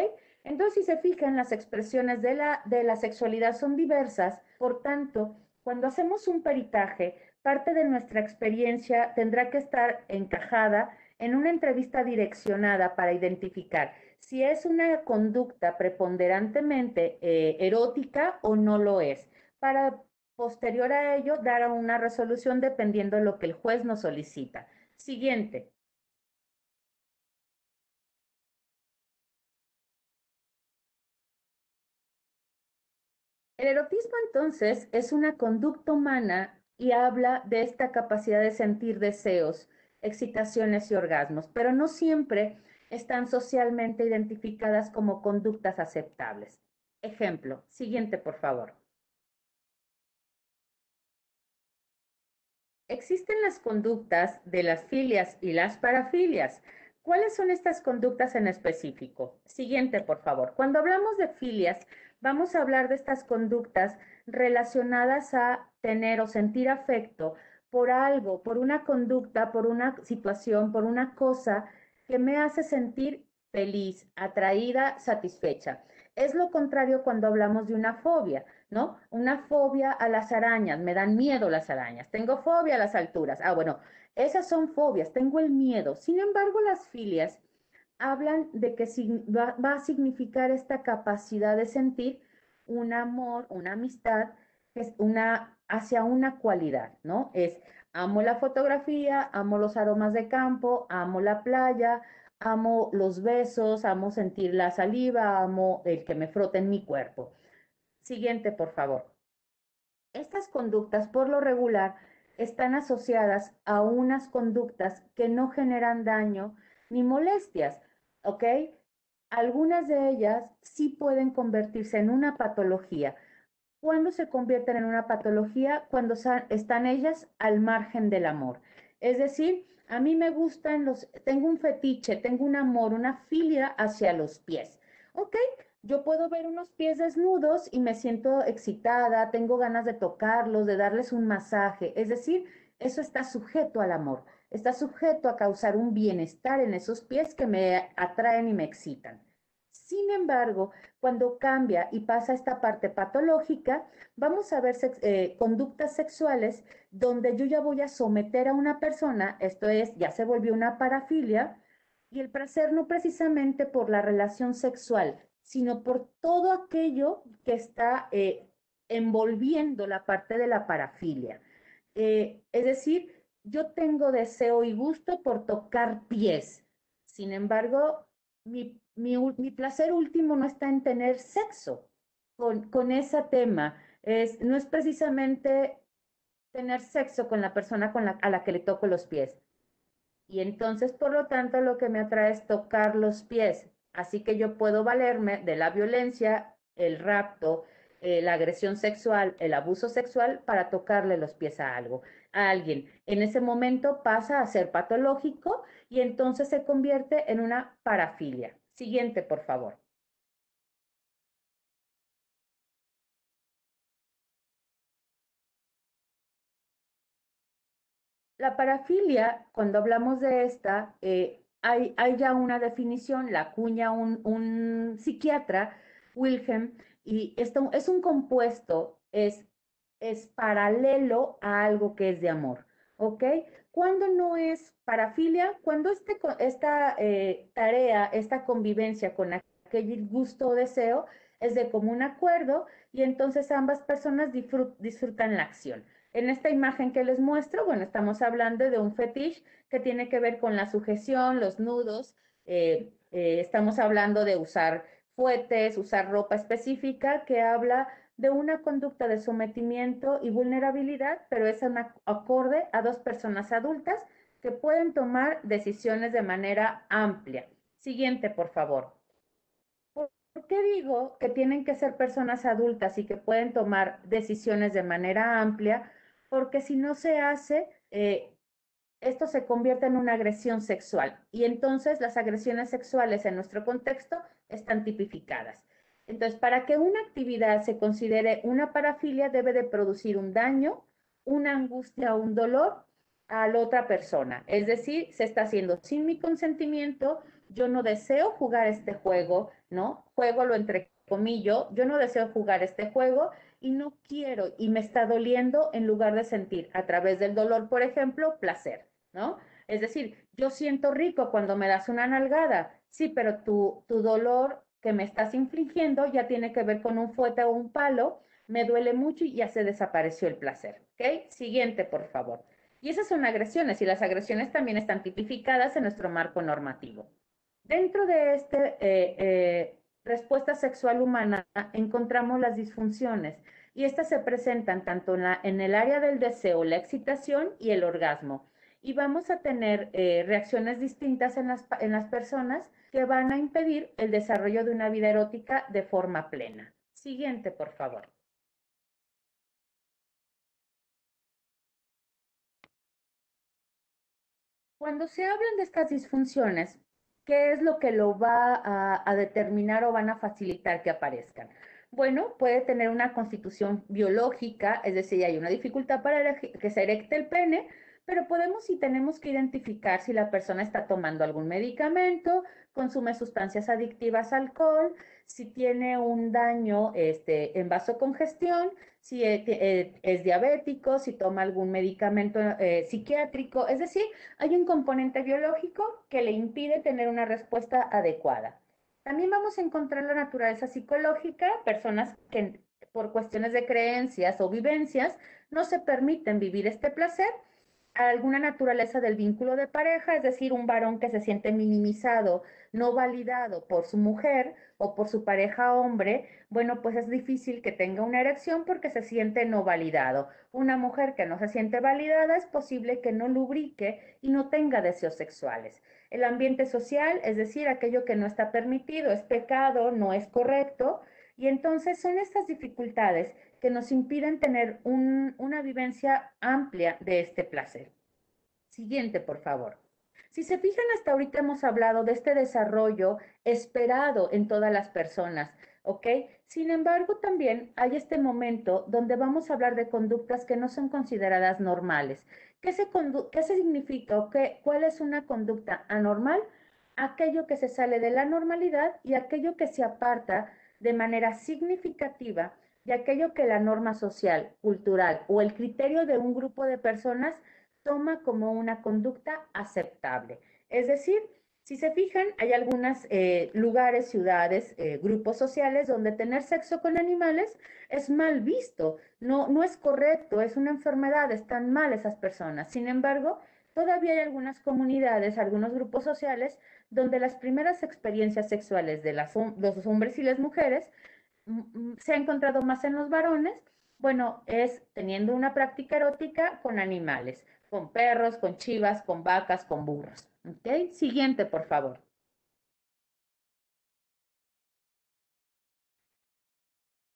Entonces, si se fijan, las expresiones de la, de la sexualidad son diversas, por tanto, cuando hacemos un peritaje, parte de nuestra experiencia tendrá que estar encajada en una entrevista direccionada para identificar si es una conducta preponderantemente eh, erótica o no lo es, para posterior a ello dar una resolución dependiendo de lo que el juez nos solicita. Siguiente. El erotismo entonces es una conducta humana y habla de esta capacidad de sentir deseos, excitaciones y orgasmos, pero no siempre están socialmente identificadas como conductas aceptables. Ejemplo, siguiente, por favor. Existen las conductas de las filias y las parafilias. ¿Cuáles son estas conductas en específico? Siguiente, por favor. Cuando hablamos de filias, vamos a hablar de estas conductas relacionadas a tener o sentir afecto por algo, por una conducta, por una situación, por una cosa que me hace sentir feliz, atraída, satisfecha. Es lo contrario cuando hablamos de una fobia, ¿no? Una fobia a las arañas, me dan miedo las arañas, tengo fobia a las alturas. Ah, bueno, esas son fobias, tengo el miedo. Sin embargo, las filias hablan de que va, a significar esta capacidad de sentir un amor, una amistad, es una hacia una cualidad, ¿no? Es Amo la fotografía, amo los aromas de campo, amo la playa, amo los besos, amo sentir la saliva, amo el que me frote en mi cuerpo. Siguiente, por favor. Estas conductas, por lo regular, están asociadas a unas conductas que no generan daño ni molestias, ¿ok? Algunas de ellas sí pueden convertirse en una patología. ¿Cuándo se convierten en una patología? Cuando están ellas al margen del amor. Es decir, a mí me gustan los, tengo un fetiche, tengo un amor, una filia hacia los pies. ¿Ok? Yo puedo ver unos pies desnudos y me siento excitada, tengo ganas de tocarlos, de darles un masaje. Es decir, eso está sujeto al amor, está sujeto a causar un bienestar en esos pies que me atraen y me excitan. Sin embargo, cuando cambia y pasa esta parte patológica, vamos a ver eh, conductas sexuales donde yo ya voy a someter a una persona, esto es, ya se volvió una parafilia, y el placer no precisamente por la relación sexual, sino por todo aquello que está eh, envolviendo la parte de la parafilia. Eh, es decir, yo tengo deseo y gusto por tocar pies. Sin embargo, mi mi, placer último no está en tener sexo con, ese tema. Es, no es precisamente tener sexo con la persona a la que le toco los pies. Y entonces, por lo tanto, lo que me atrae es tocar los pies. Así que yo puedo valerme de la violencia, el rapto, eh, la agresión sexual, el abuso sexual para tocarle los pies a algo, a alguien. En ese momento pasa a ser patológico y entonces se convierte en una parafilia. Siguiente, por favor. La parafilia, cuando hablamos de esta, eh, hay, ya una definición, la cuña un, psiquiatra, Wilhelm, y esto es un compuesto, es paralelo a algo que es de amor. ¿ok? Cuando no es parafilia, cuando este, esta eh, tarea, esta convivencia con aquel gusto o deseo es de común acuerdo y entonces ambas personas disfrutan la acción. En esta imagen que les muestro, bueno, estamos hablando de un fetiche que tiene que ver con la sujeción, los nudos, eh, eh, estamos hablando de usar fuetes, usar ropa específica que habla de una conducta de sometimiento y vulnerabilidad, pero es acorde a dos personas adultas que pueden tomar decisiones de manera amplia. Siguiente, por favor. ¿Por qué digo que tienen que ser personas adultas y que pueden tomar decisiones de manera amplia? Porque si no se hace, eh, esto se convierte en una agresión sexual y entonces las agresiones sexuales en nuestro contexto están tipificadas. Entonces, para que una actividad se considere una parafilia, debe de producir un daño, una angustia o un dolor a la otra persona. Es decir, se está haciendo sin mi consentimiento, yo no deseo jugar este juego, ¿no? Juego lo entre comillo, yo no deseo jugar este juego y no quiero y me está doliendo en lugar de sentir a través del dolor, por ejemplo, placer, ¿no? Es decir, yo siento rico cuando me das una nalgada, sí, pero tu, tu dolor que me estás infligiendo ya tiene que ver con un fuete o un palo, me duele mucho y ya se desapareció el placer. ¿Ok? Siguiente, por favor. Y esas son agresiones y las agresiones también están tipificadas en nuestro marco normativo. Dentro de esta eh, eh, respuesta sexual humana encontramos las disfunciones y estas se presentan tanto en el área del deseo, la excitación y el orgasmo y vamos a tener eh, reacciones distintas en las, en las personas que van a impedir el desarrollo de una vida erótica de forma plena. Siguiente, por favor. Cuando se hablan de estas disfunciones, ¿qué es lo que lo va a, a, determinar o van a facilitar que aparezcan? Bueno, puede tener una constitución biológica, es decir, hay una dificultad para que se erecte el pene, pero podemos y tenemos que identificar si la persona está tomando algún medicamento, consume sustancias adictivas, alcohol, si tiene un daño este, en vasocongestión, si eh, eh, es diabético, si toma algún medicamento eh, psiquiátrico. Es decir, hay un componente biológico que le impide tener una respuesta adecuada. También vamos a encontrar la naturaleza psicológica, personas que por cuestiones de creencias o vivencias no se permiten vivir este placer alguna naturaleza del vínculo de pareja, es decir, un varón que se siente minimizado, no validado por su mujer o por su pareja hombre, bueno, pues es difícil que tenga una erección porque se siente no validado. Una mujer que no se siente validada es posible que no lubrique y no tenga deseos sexuales. El ambiente social, es decir, aquello que no está permitido, es pecado, no es correcto, y entonces son estas dificultades que nos impiden tener una vivencia amplia de este placer. Siguiente, por favor. Si se fijan, hasta ahorita hemos hablado de este desarrollo esperado en todas las personas, ¿ok? Sin embargo, también hay este momento donde vamos a hablar de conductas que no son consideradas normales. ¿Qué, se qué significa o cuál es una conducta anormal? Aquello que se sale de la normalidad y aquello que se aparta de manera significativa de aquello que la norma social, cultural o el criterio de un grupo de personas toma como una conducta aceptable. Es decir, si se fijan, hay algunos eh, lugares, ciudades, eh, grupos sociales donde tener sexo con animales es mal visto, no, no es correcto, es una enfermedad, están mal esas personas. Sin embargo, todavía hay algunas comunidades, algunos grupos sociales donde las primeras experiencias sexuales de los hombres y las mujeres se ha encontrado más en los varones, bueno, es teniendo una práctica erótica con animales, con perros, con chivas, con vacas, con burros. Siguiente, por favor.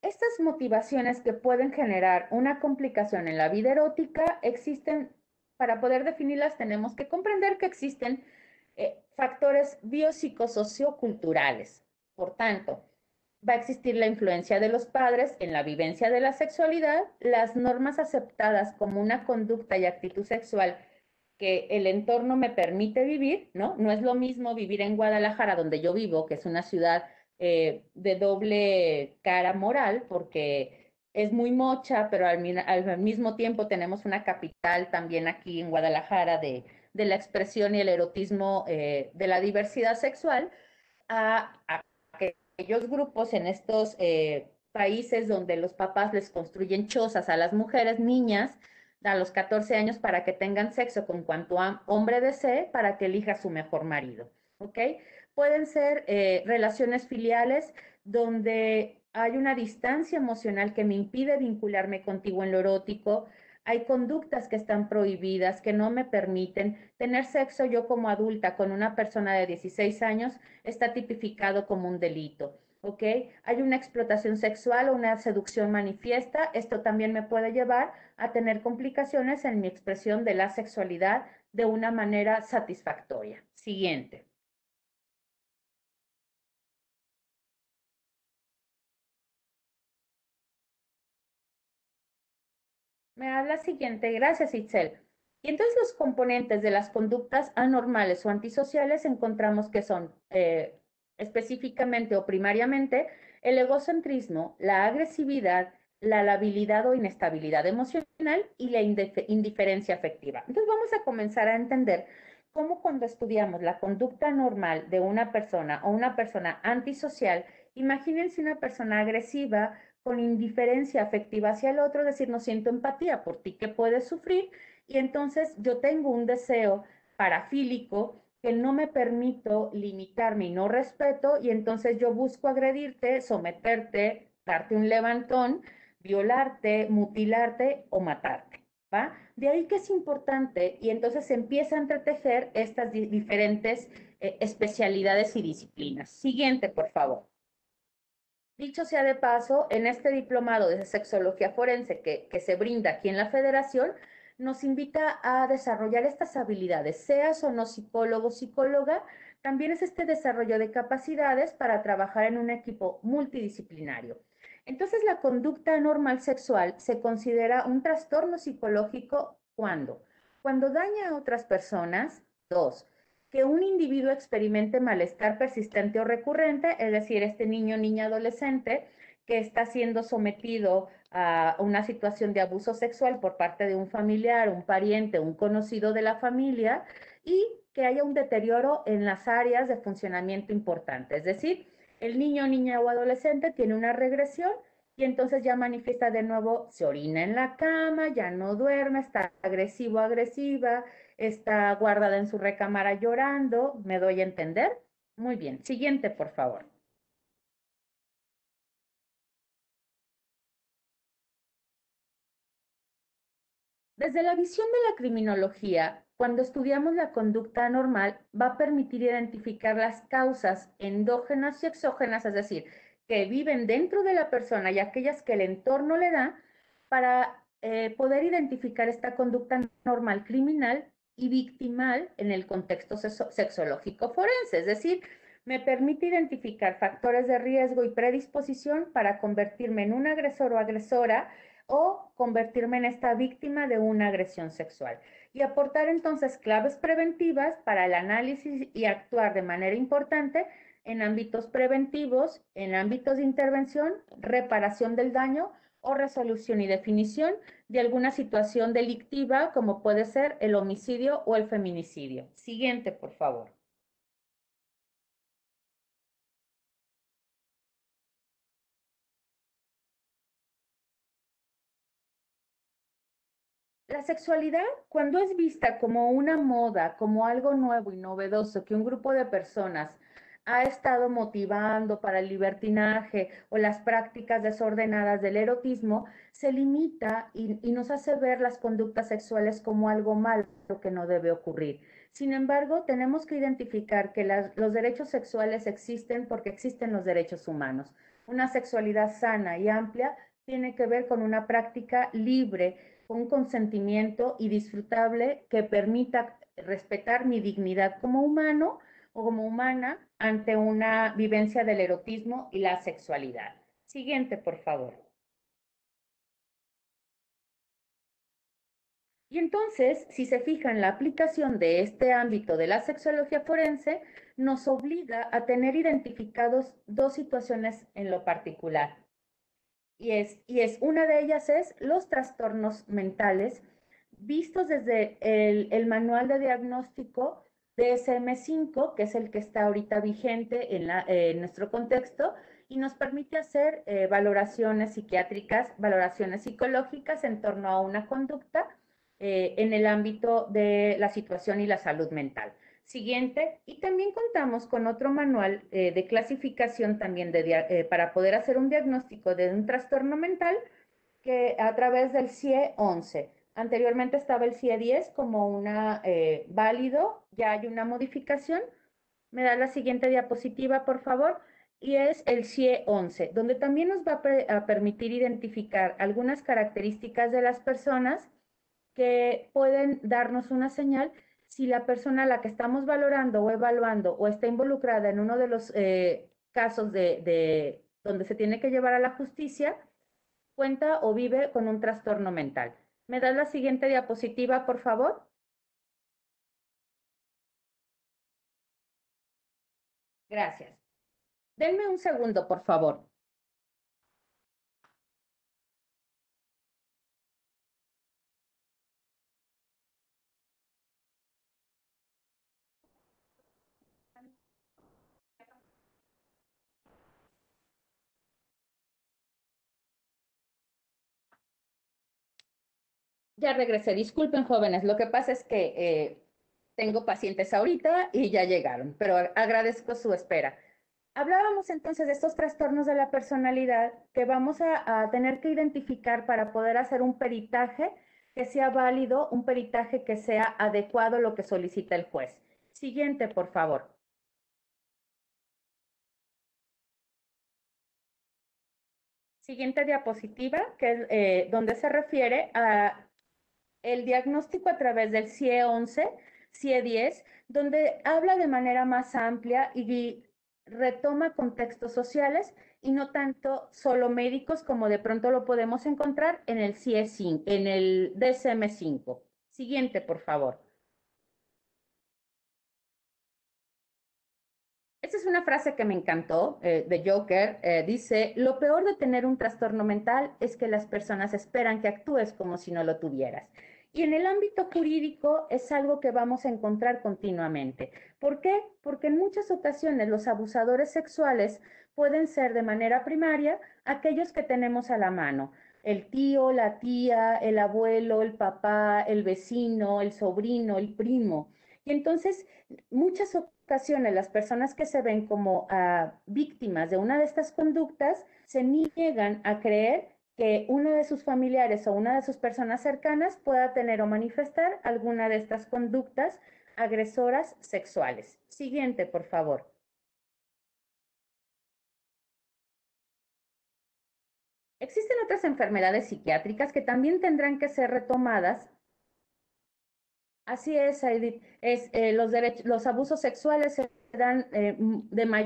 Estas motivaciones que pueden generar una complicación en la vida erótica existen, para poder definirlas tenemos que comprender que existen factores eh, factores biopsicosocioculturales. Por tanto, va a existir la influencia de los padres en la vivencia de la sexualidad, las normas aceptadas como una conducta y actitud sexual que el entorno me permite vivir, ¿no? No es lo mismo vivir en Guadalajara, donde yo vivo, que es una ciudad eh, de doble cara moral, porque es muy mocha, pero al, mismo tiempo tenemos una capital también aquí en Guadalajara de, la expresión y el erotismo eh, de la diversidad sexual, a aquellos grupos en estos eh, países donde los papás les construyen chozas a las mujeres niñas a los 14 años para que tengan sexo con cuanto hombre desee para que elija su mejor marido. ¿Ok? Pueden ser eh, relaciones filiales donde hay una distancia emocional que me impide vincularme contigo en lo erótico, hay conductas que están prohibidas, que no me permiten. Tener sexo yo como adulta con una persona de 16 años está tipificado como un delito. ¿ok? Hay una explotación sexual o una seducción manifiesta. Esto también me puede llevar a tener complicaciones en mi expresión de la sexualidad de una manera satisfactoria. Siguiente. Me habla siguiente. Gracias, Itzel. Y entonces los componentes de las conductas anormales o antisociales encontramos que son eh, específicamente o primariamente el egocentrismo, la agresividad, la labilidad o inestabilidad emocional y la indiferencia afectiva. Entonces vamos a comenzar a entender cómo cuando estudiamos la conducta normal de una persona o una persona antisocial, imagínense una persona agresiva con indiferencia afectiva hacia el otro, decir, no siento empatía por ti que puedes sufrir y entonces yo tengo un deseo parafílico que no me permito limitarme y no respeto y entonces yo busco agredirte, someterte, darte un levantón, violarte, mutilarte o matarte. ¿va? De ahí que es importante y entonces se empieza a entretejer estas diferentes eh, especialidades y disciplinas. Siguiente, por favor. Dicho sea de paso, en este diplomado de sexología forense que, se brinda aquí en la federación, nos invita a desarrollar estas habilidades, seas o no psicólogo, psicóloga, también es este desarrollo de capacidades para trabajar en un equipo multidisciplinario. Entonces, la conducta normal sexual se considera un trastorno psicológico cuando, cuando daña a otras personas, dos, que un individuo experimente malestar persistente o recurrente, es decir, este niño, niña, adolescente que está siendo sometido a una situación de abuso sexual por parte de un familiar, un pariente, un conocido de la familia y que haya un deterioro en las áreas de funcionamiento importante. Es decir, el niño, niña o adolescente tiene una regresión y entonces ya manifiesta de nuevo, se orina en la cama, ya no duerme, está agresivo, agresiva, está guardada en su recámara llorando, ¿me doy a entender? Muy bien, siguiente, por favor. Desde la visión de la criminología, cuando estudiamos la conducta anormal, va a permitir identificar las causas endógenas y exógenas, es decir, que viven dentro de la persona y aquellas que el entorno le da, para eh, poder identificar esta conducta normal criminal y victimal en el contexto sexológico forense, es decir, me permite identificar factores de riesgo y predisposición para convertirme en un agresor o agresora o convertirme en esta víctima de una agresión sexual y aportar entonces claves preventivas para el análisis y actuar de manera importante en ámbitos preventivos, en ámbitos de intervención, reparación del daño o resolución y definición de alguna situación delictiva como puede ser el homicidio o el feminicidio. Siguiente, por favor. La sexualidad, cuando es vista como una moda, como algo nuevo y novedoso que un grupo de personas ha estado motivando para el libertinaje o las prácticas desordenadas del erotismo, se limita y, nos hace ver las conductas sexuales como algo malo que no debe ocurrir. Sin embargo, tenemos que identificar que los derechos sexuales existen porque existen los derechos humanos. Una sexualidad sana y amplia tiene que ver con una práctica libre, con consentimiento y disfrutable que permita respetar mi dignidad como humano como humana ante una vivencia del erotismo y la sexualidad. Siguiente, por favor. Y entonces, si se fija en la aplicación de este ámbito de la sexología forense nos obliga a tener identificados dos situaciones en lo particular. Y es, y es una de ellas es los trastornos mentales vistos desde el manual de diagnóstico DSM5, que es el que está ahorita vigente en, nuestro contexto, y nos permite hacer eh, valoraciones psiquiátricas, valoraciones psicológicas en torno a una conducta eh, en el ámbito de la situación y la salud mental. Siguiente, y también contamos con otro manual eh, de clasificación también para poder hacer un diagnóstico de un trastorno mental que a través del CIE 11. Anteriormente estaba el CIE 10 como una eh, válido, ya hay una modificación. Me da la siguiente diapositiva, por favor, y es el CIE 11, donde también nos va a, permitir identificar algunas características de las personas que pueden darnos una señal si la persona a la que estamos valorando o evaluando o está involucrada en uno de los eh, casos de donde se tiene que llevar a la justicia, cuenta o vive con un trastorno mental. ¿Me das la siguiente diapositiva, por favor? Gracias. Denme un segundo, por favor. Ya regresé, disculpen jóvenes, lo que pasa es que eh, tengo pacientes ahorita y ya llegaron, pero agradezco su espera. Hablábamos entonces de estos trastornos de la personalidad que vamos a, tener que identificar para poder hacer un peritaje que sea válido, un peritaje que sea adecuado a lo que solicita el juez. Siguiente, por favor. Siguiente diapositiva, que es eh, donde se refiere a el diagnóstico a través del CIE 11, CIE 10, donde habla de manera más amplia y retoma contextos sociales y no tanto solo médicos como de pronto lo podemos encontrar en el e CIE 5, en el DSM 5. Siguiente, por favor. Esta es una frase que me encantó eh, de Joker. Eh, dice, lo peor de tener un trastorno mental es que las personas esperan que actúes como si no lo tuvieras. Y en el ámbito jurídico es algo que vamos a encontrar continuamente. ¿Por qué? Porque en muchas ocasiones los abusadores sexuales pueden ser de manera primaria aquellos que tenemos a la mano. El tío, la tía, el abuelo, el papá, el vecino, el sobrino, el primo. Y entonces, muchas ocasiones las personas que se ven como ah, víctimas de una de estas conductas se niegan a creer que uno de sus familiares o una de sus personas cercanas pueda tener o manifestar alguna de estas conductas agresoras sexuales. Siguiente, por favor. Existen otras enfermedades psiquiátricas que también tendrán que ser retomadas. Así es, Edith. Eh, los, abusos sexuales se dan eh,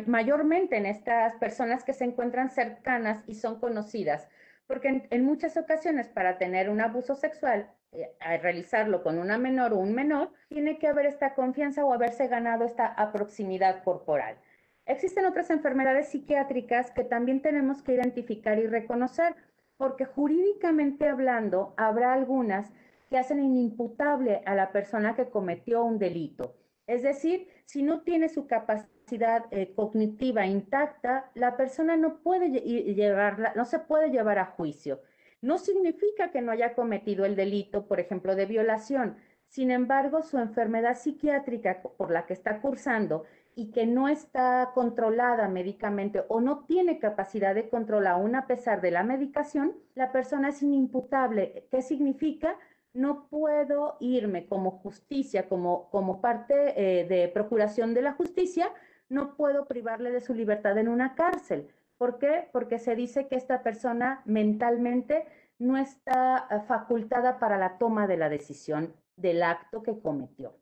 mayormente en estas personas que se encuentran cercanas y son conocidas. Porque en, muchas ocasiones para tener un abuso sexual, eh, realizarlo con una menor o un menor, tiene que haber esta confianza o haberse ganado esta aproximidad corporal. Existen otras enfermedades psiquiátricas que también tenemos que identificar y reconocer, porque jurídicamente hablando, habrá algunas que hacen inimputable a la persona que cometió un delito. Es decir, si no tiene su capacidad eh, cognitiva intacta, la persona no puede llevarla, no se puede llevar a juicio. No significa que no haya cometido el delito, por ejemplo, de violación. Sin embargo, su enfermedad psiquiátrica por la que está cursando y que no está controlada médicamente o no tiene capacidad de control aún a pesar de la medicación, la persona es inimputable. ¿Qué significa? no puedo irme como justicia, como, parte eh, de procuración de la justicia, no puedo privarle de su libertad en una cárcel. ¿Por qué? Porque se dice que esta persona mentalmente no está eh, facultada para la toma de la decisión del acto que cometió.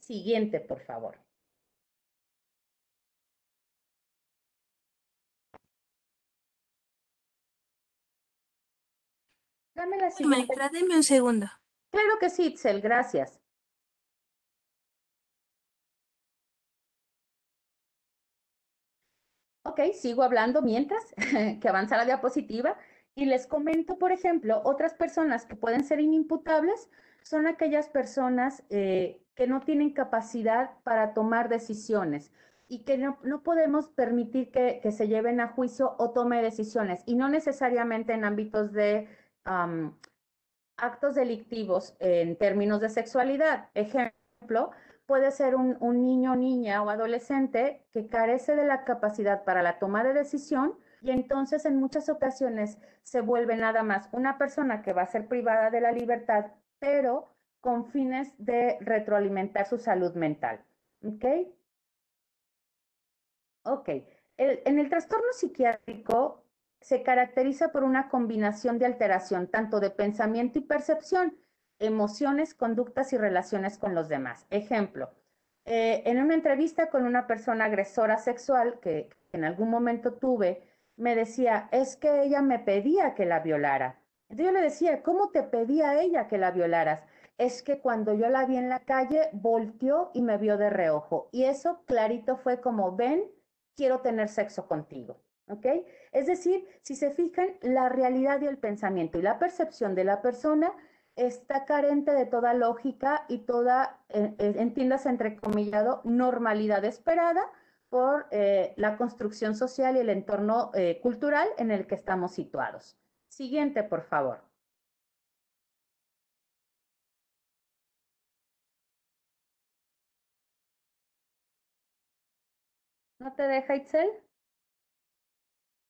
Siguiente, por favor. Dame la siguiente. un segundo. Claro que sí, Itzel, gracias. Ok, sigo hablando mientras que avanza la diapositiva y les comento, por ejemplo, otras personas que pueden ser inimputables son aquellas personas eh, que no tienen capacidad para tomar decisiones y que no, podemos permitir que, que, se lleven a juicio o tome decisiones, y no necesariamente en ámbitos de actos delictivos en términos de sexualidad. Ejemplo, puede ser un, niño, niña o adolescente que carece de la capacidad para la toma de decisión y entonces en muchas ocasiones se vuelve nada más una persona que va a ser privada de la libertad, pero con fines de retroalimentar su salud mental. ¿Ok? Ok. en el trastorno psiquiátrico se caracteriza por una combinación de alteración tanto de pensamiento y percepción, emociones, conductas y relaciones con los demás. Ejemplo, eh, en una entrevista con una persona agresora sexual que en algún momento tuve, me decía, es que ella me pedía que la violara. yo le decía, ¿cómo te pedía ella que la violaras? Es que cuando yo la vi en la calle, volteó y me vio de reojo. Y eso clarito fue como, ven, quiero tener sexo contigo. Okay, Es decir, si se fijan, la realidad y el pensamiento y la percepción de la persona está carente de toda lógica y toda, eh, eh entre entrecomillado, normalidad esperada por eh, la construcción social y el entorno eh, cultural en el que estamos situados. Siguiente, por favor. ¿No te deja, Itzel?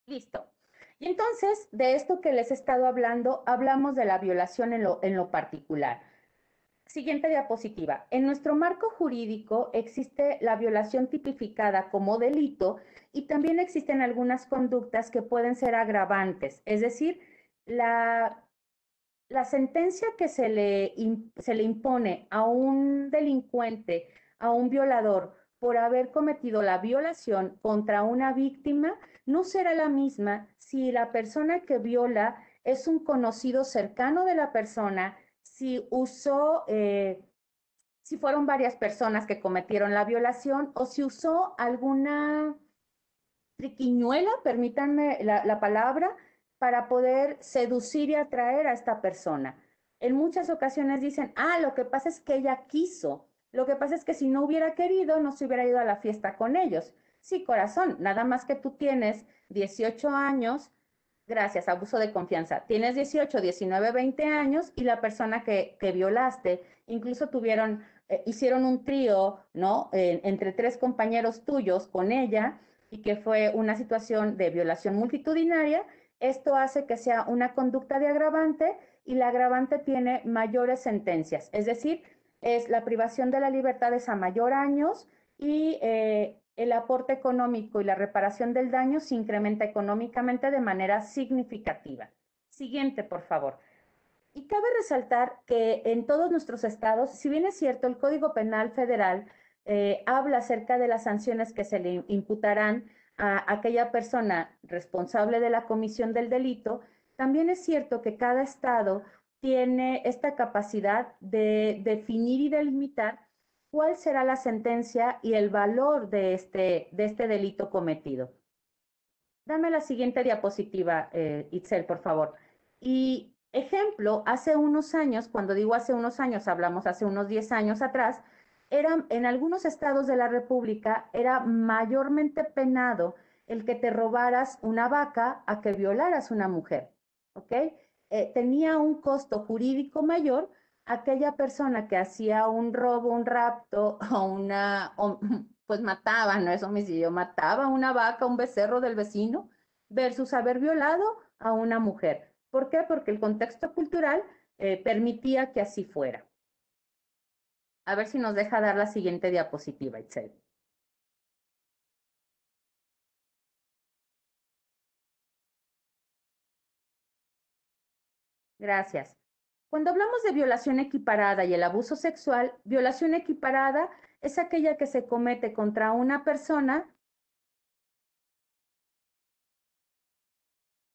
Listo. Y entonces, de esto que les he estado hablando, hablamos de la violación en lo, particular. Siguiente diapositiva. En nuestro marco jurídico existe la violación tipificada como delito y también existen algunas conductas que pueden ser agravantes, es decir, la, la sentencia que se le, se le impone a un delincuente, a un violador por haber cometido la violación contra una víctima no será la misma si la persona que viola es un conocido cercano de la persona, si usó, eh, si fueron varias personas que cometieron la violación o si usó alguna triquiñuela, permítanme la palabra, para poder seducir y atraer a esta persona. En muchas ocasiones dicen, ah, lo que pasa es que ella quiso. Lo que pasa es que si no hubiera querido, no se hubiera ido a la fiesta con ellos. Sí, corazón, nada más que tú tienes 18 años, gracias, abuso de confianza. Tienes 18, 19, 20 años y la persona que, violaste, incluso tuvieron, eh, hicieron un trío, ¿no? entre tres compañeros tuyos con ella y que fue una situación de violación multitudinaria. Esto hace que sea una conducta de agravante y la agravante tiene mayores sentencias, es decir, es la privación de la libertad es a mayor años y eh, el aporte económico y la reparación del daño se incrementa económicamente de manera significativa. Siguiente, por favor. Y cabe resaltar que en todos nuestros estados, si bien es cierto, el Código Penal Federal eh, habla acerca de las sanciones que se le imputarán a aquella persona responsable de la comisión del delito, también es cierto que cada estado tiene esta capacidad de definir y delimitar cuál será la sentencia y el valor de este, de este delito cometido. Dame la siguiente diapositiva, eh, Itzel, por favor. Y ejemplo, hace unos años, cuando digo hace unos años, hablamos hace unos 10 años atrás, era, en algunos estados de la República era mayormente penado el que te robaras una vaca a que violaras una mujer, ¿ok? Eh, tenía un costo jurídico mayor aquella persona que hacía un robo, un rapto o una, pues mataba, no es homicidio, mataba una vaca, un becerro del vecino, versus haber violado a una mujer. ¿Por qué? Porque el contexto cultural eh, permitía que así fuera. A ver si nos deja dar la siguiente diapositiva, etc. Gracias. Cuando hablamos de violación equiparada y el abuso sexual, violación equiparada es aquella que se comete contra una persona,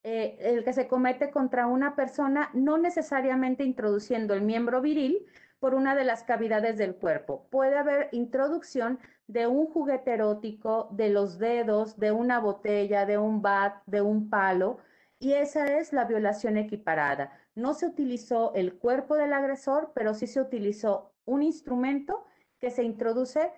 eh, el que se comete contra una persona no necesariamente introduciendo el miembro viril por una de las cavidades del cuerpo. Puede haber introducción de un juguete erótico, de los dedos, de una botella, de un bat, de un palo, y esa es la violación equiparada. No se utilizó el cuerpo del agresor, pero sí se utilizó un instrumento que se introduce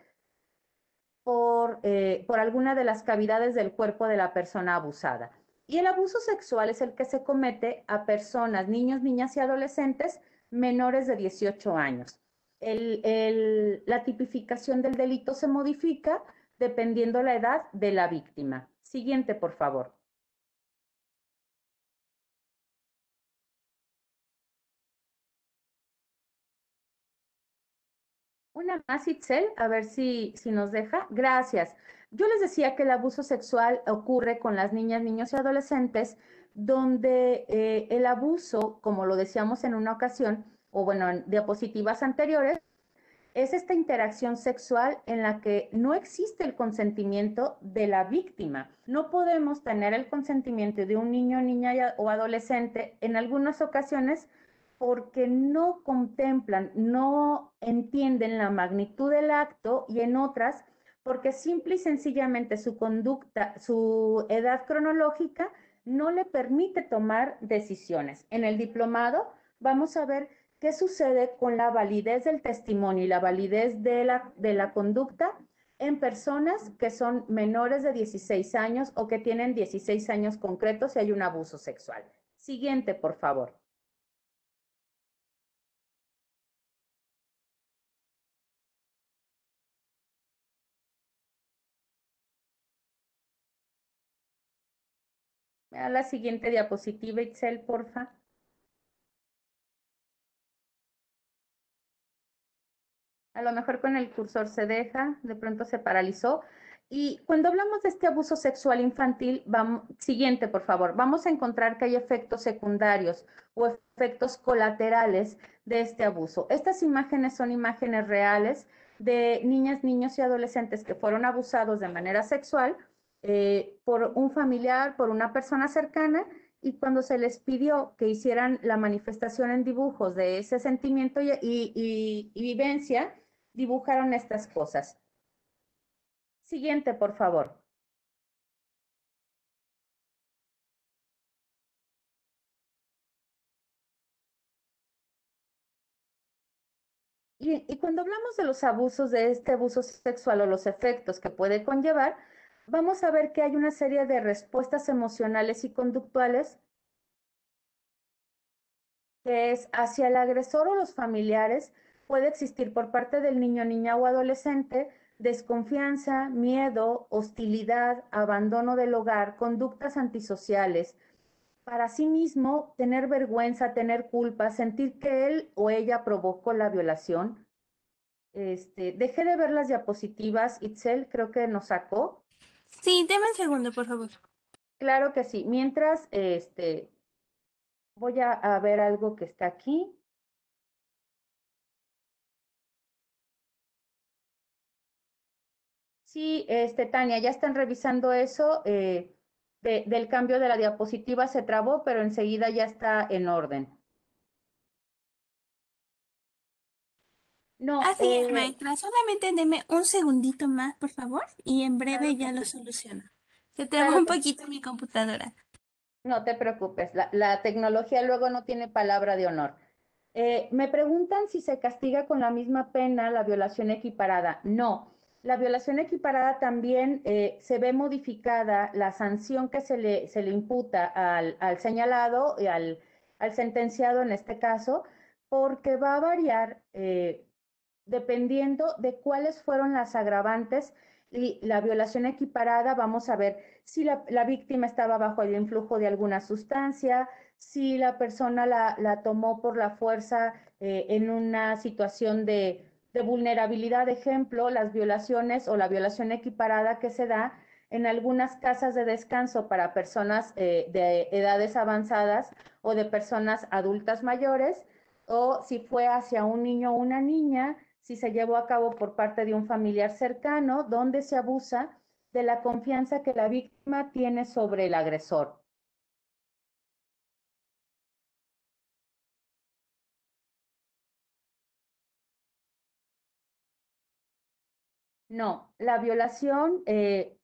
eh, por, alguna de las cavidades del cuerpo de la persona abusada. Y el abuso sexual es el que se comete a personas, niños, niñas y adolescentes menores de 18 años. la tipificación del delito se modifica dependiendo la edad de la víctima. Siguiente, por favor. más, Itzel, a ver si, si nos deja. Gracias. Yo les decía que el abuso sexual ocurre con las niñas, niños y adolescentes, donde eh, el abuso, como lo decíamos en una ocasión, o bueno, en diapositivas anteriores, es esta interacción sexual en la que no existe el consentimiento de la víctima. No podemos tener el consentimiento de un niño, niña o adolescente en algunas ocasiones porque no contemplan, no entienden la magnitud del acto y en otras porque simple y sencillamente su conducta, su edad cronológica no le permite tomar decisiones. En el diplomado vamos a ver qué sucede con la validez del testimonio y la validez de la, conducta en personas que son menores de 16 años o que tienen 16 años concretos y hay un abuso sexual. Siguiente, por favor. a la siguiente diapositiva, Excel porfa. A lo mejor con el cursor se deja, de pronto se paralizó. Y cuando hablamos de este abuso sexual infantil, vamos, siguiente, por favor, vamos a encontrar que hay efectos secundarios o efectos colaterales de este abuso. Estas imágenes son imágenes reales de niñas, niños y adolescentes que fueron abusados de manera sexual eh, por un familiar, por una persona cercana, y cuando se les pidió que hicieran la manifestación en dibujos de ese sentimiento y, vivencia, dibujaron estas cosas. Siguiente, por favor. y, cuando hablamos de los abusos, de este abuso sexual o los efectos que puede conllevar, vamos a ver que hay una serie de respuestas emocionales y conductuales que es hacia el agresor o los familiares, puede existir por parte del niño, niña o adolescente desconfianza, miedo, hostilidad, abandono del hogar, conductas antisociales. Para sí mismo, tener vergüenza, tener culpa, sentir que él o ella provocó la violación. Este, dejé de ver las diapositivas, Itzel creo que nos sacó. Sí, deme un segundo, por favor. Claro que sí. Mientras, este, voy a, ver algo que está aquí. Sí, este, Tania, ya están revisando eso. Eh, de, del cambio de la diapositiva se trabó, pero enseguida ya está en orden. No, Así ah, es, eh, maestra. Solamente deme un segundito más, por favor, y en breve ya lo soluciono. Se trabó un poquito mi computadora. No te preocupes, la, tecnología luego no tiene palabra de honor. Eh, me preguntan si se castiga con la misma pena la violación equiparada. No, la violación equiparada también eh, se ve modificada, la sanción que se le, se le imputa al, señalado y al, al, sentenciado en este caso, porque va a variar dependiendo de cuáles fueron las agravantes y la violación equiparada, vamos a ver si la, víctima estaba bajo el influjo de alguna sustancia, si la persona la, tomó por la fuerza eh, en una situación de, de vulnerabilidad, ejemplo, las violaciones o la violación equiparada que se da en algunas casas de descanso para personas eh, de edades avanzadas o de personas adultas mayores, o si fue hacia un niño o una niña, si se llevó a cabo por parte de un familiar cercano, donde se abusa de la confianza que la víctima tiene sobre el agresor. No, la violación eh,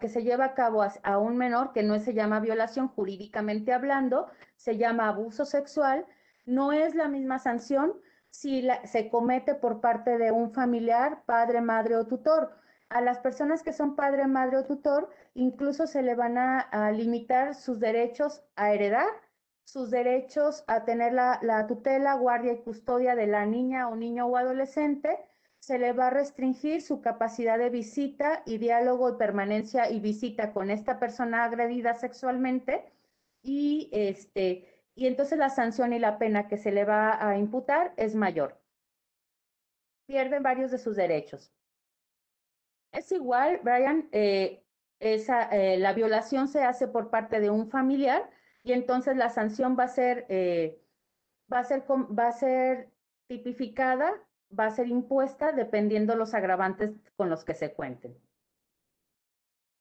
que se lleva a cabo a, un menor, que no se llama violación jurídicamente hablando, se llama abuso sexual, no es la misma sanción si se comete por parte de un familiar, padre, madre o tutor. A las personas que son padre, madre o tutor, incluso se le van a, limitar sus derechos a heredar, sus derechos a tener la, tutela, guardia y custodia de la niña o niño o adolescente, se le va a restringir su capacidad de visita y diálogo y permanencia y visita con esta persona agredida sexualmente y este y entonces la sanción y la pena que se le va a imputar es mayor. Pierden varios de sus derechos. Es igual, Brian, eh, esa, eh, la violación se hace por parte de un familiar y entonces la sanción va a ser, eh, va a ser, va a ser tipificada, va a ser impuesta dependiendo los agravantes con los que se cuenten.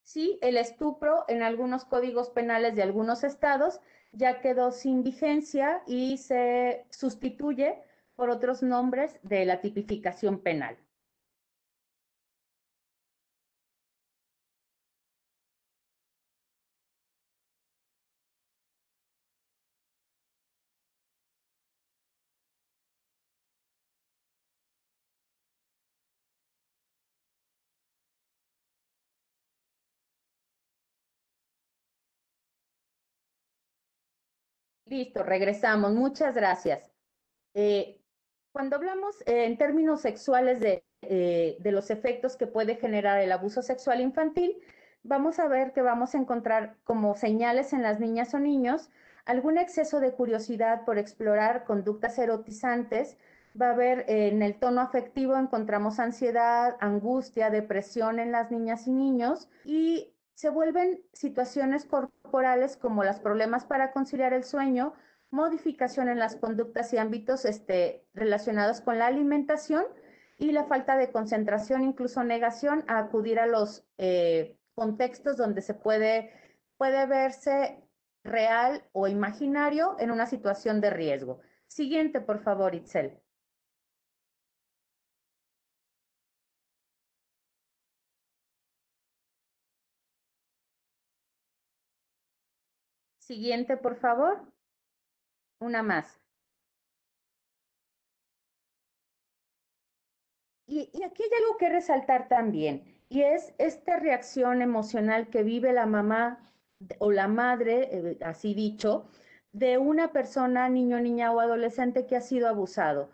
Sí, el estupro en algunos códigos penales de algunos estados ya quedó sin vigencia y se sustituye por otros nombres de la tipificación penal. Listo, regresamos. Muchas gracias. Eh, cuando hablamos eh, en términos sexuales de, eh, de, los efectos que puede generar el abuso sexual infantil, vamos a ver que vamos a encontrar como señales en las niñas o niños algún exceso de curiosidad por explorar conductas erotizantes. Va a haber en el tono afectivo encontramos ansiedad, angustia, depresión en las niñas y niños y se vuelven situaciones corporales como los problemas para conciliar el sueño, modificación en las conductas y ámbitos este, relacionados con la alimentación y la falta de concentración, incluso negación a acudir a los eh, contextos donde se puede, puede verse real o imaginario en una situación de riesgo. Siguiente, por favor, Itzel. Siguiente, por favor. Una más. Y, aquí hay algo que resaltar también, y es esta reacción emocional que vive la mamá o la madre, eh, así dicho, de una persona, niño, niña o adolescente que ha sido abusado.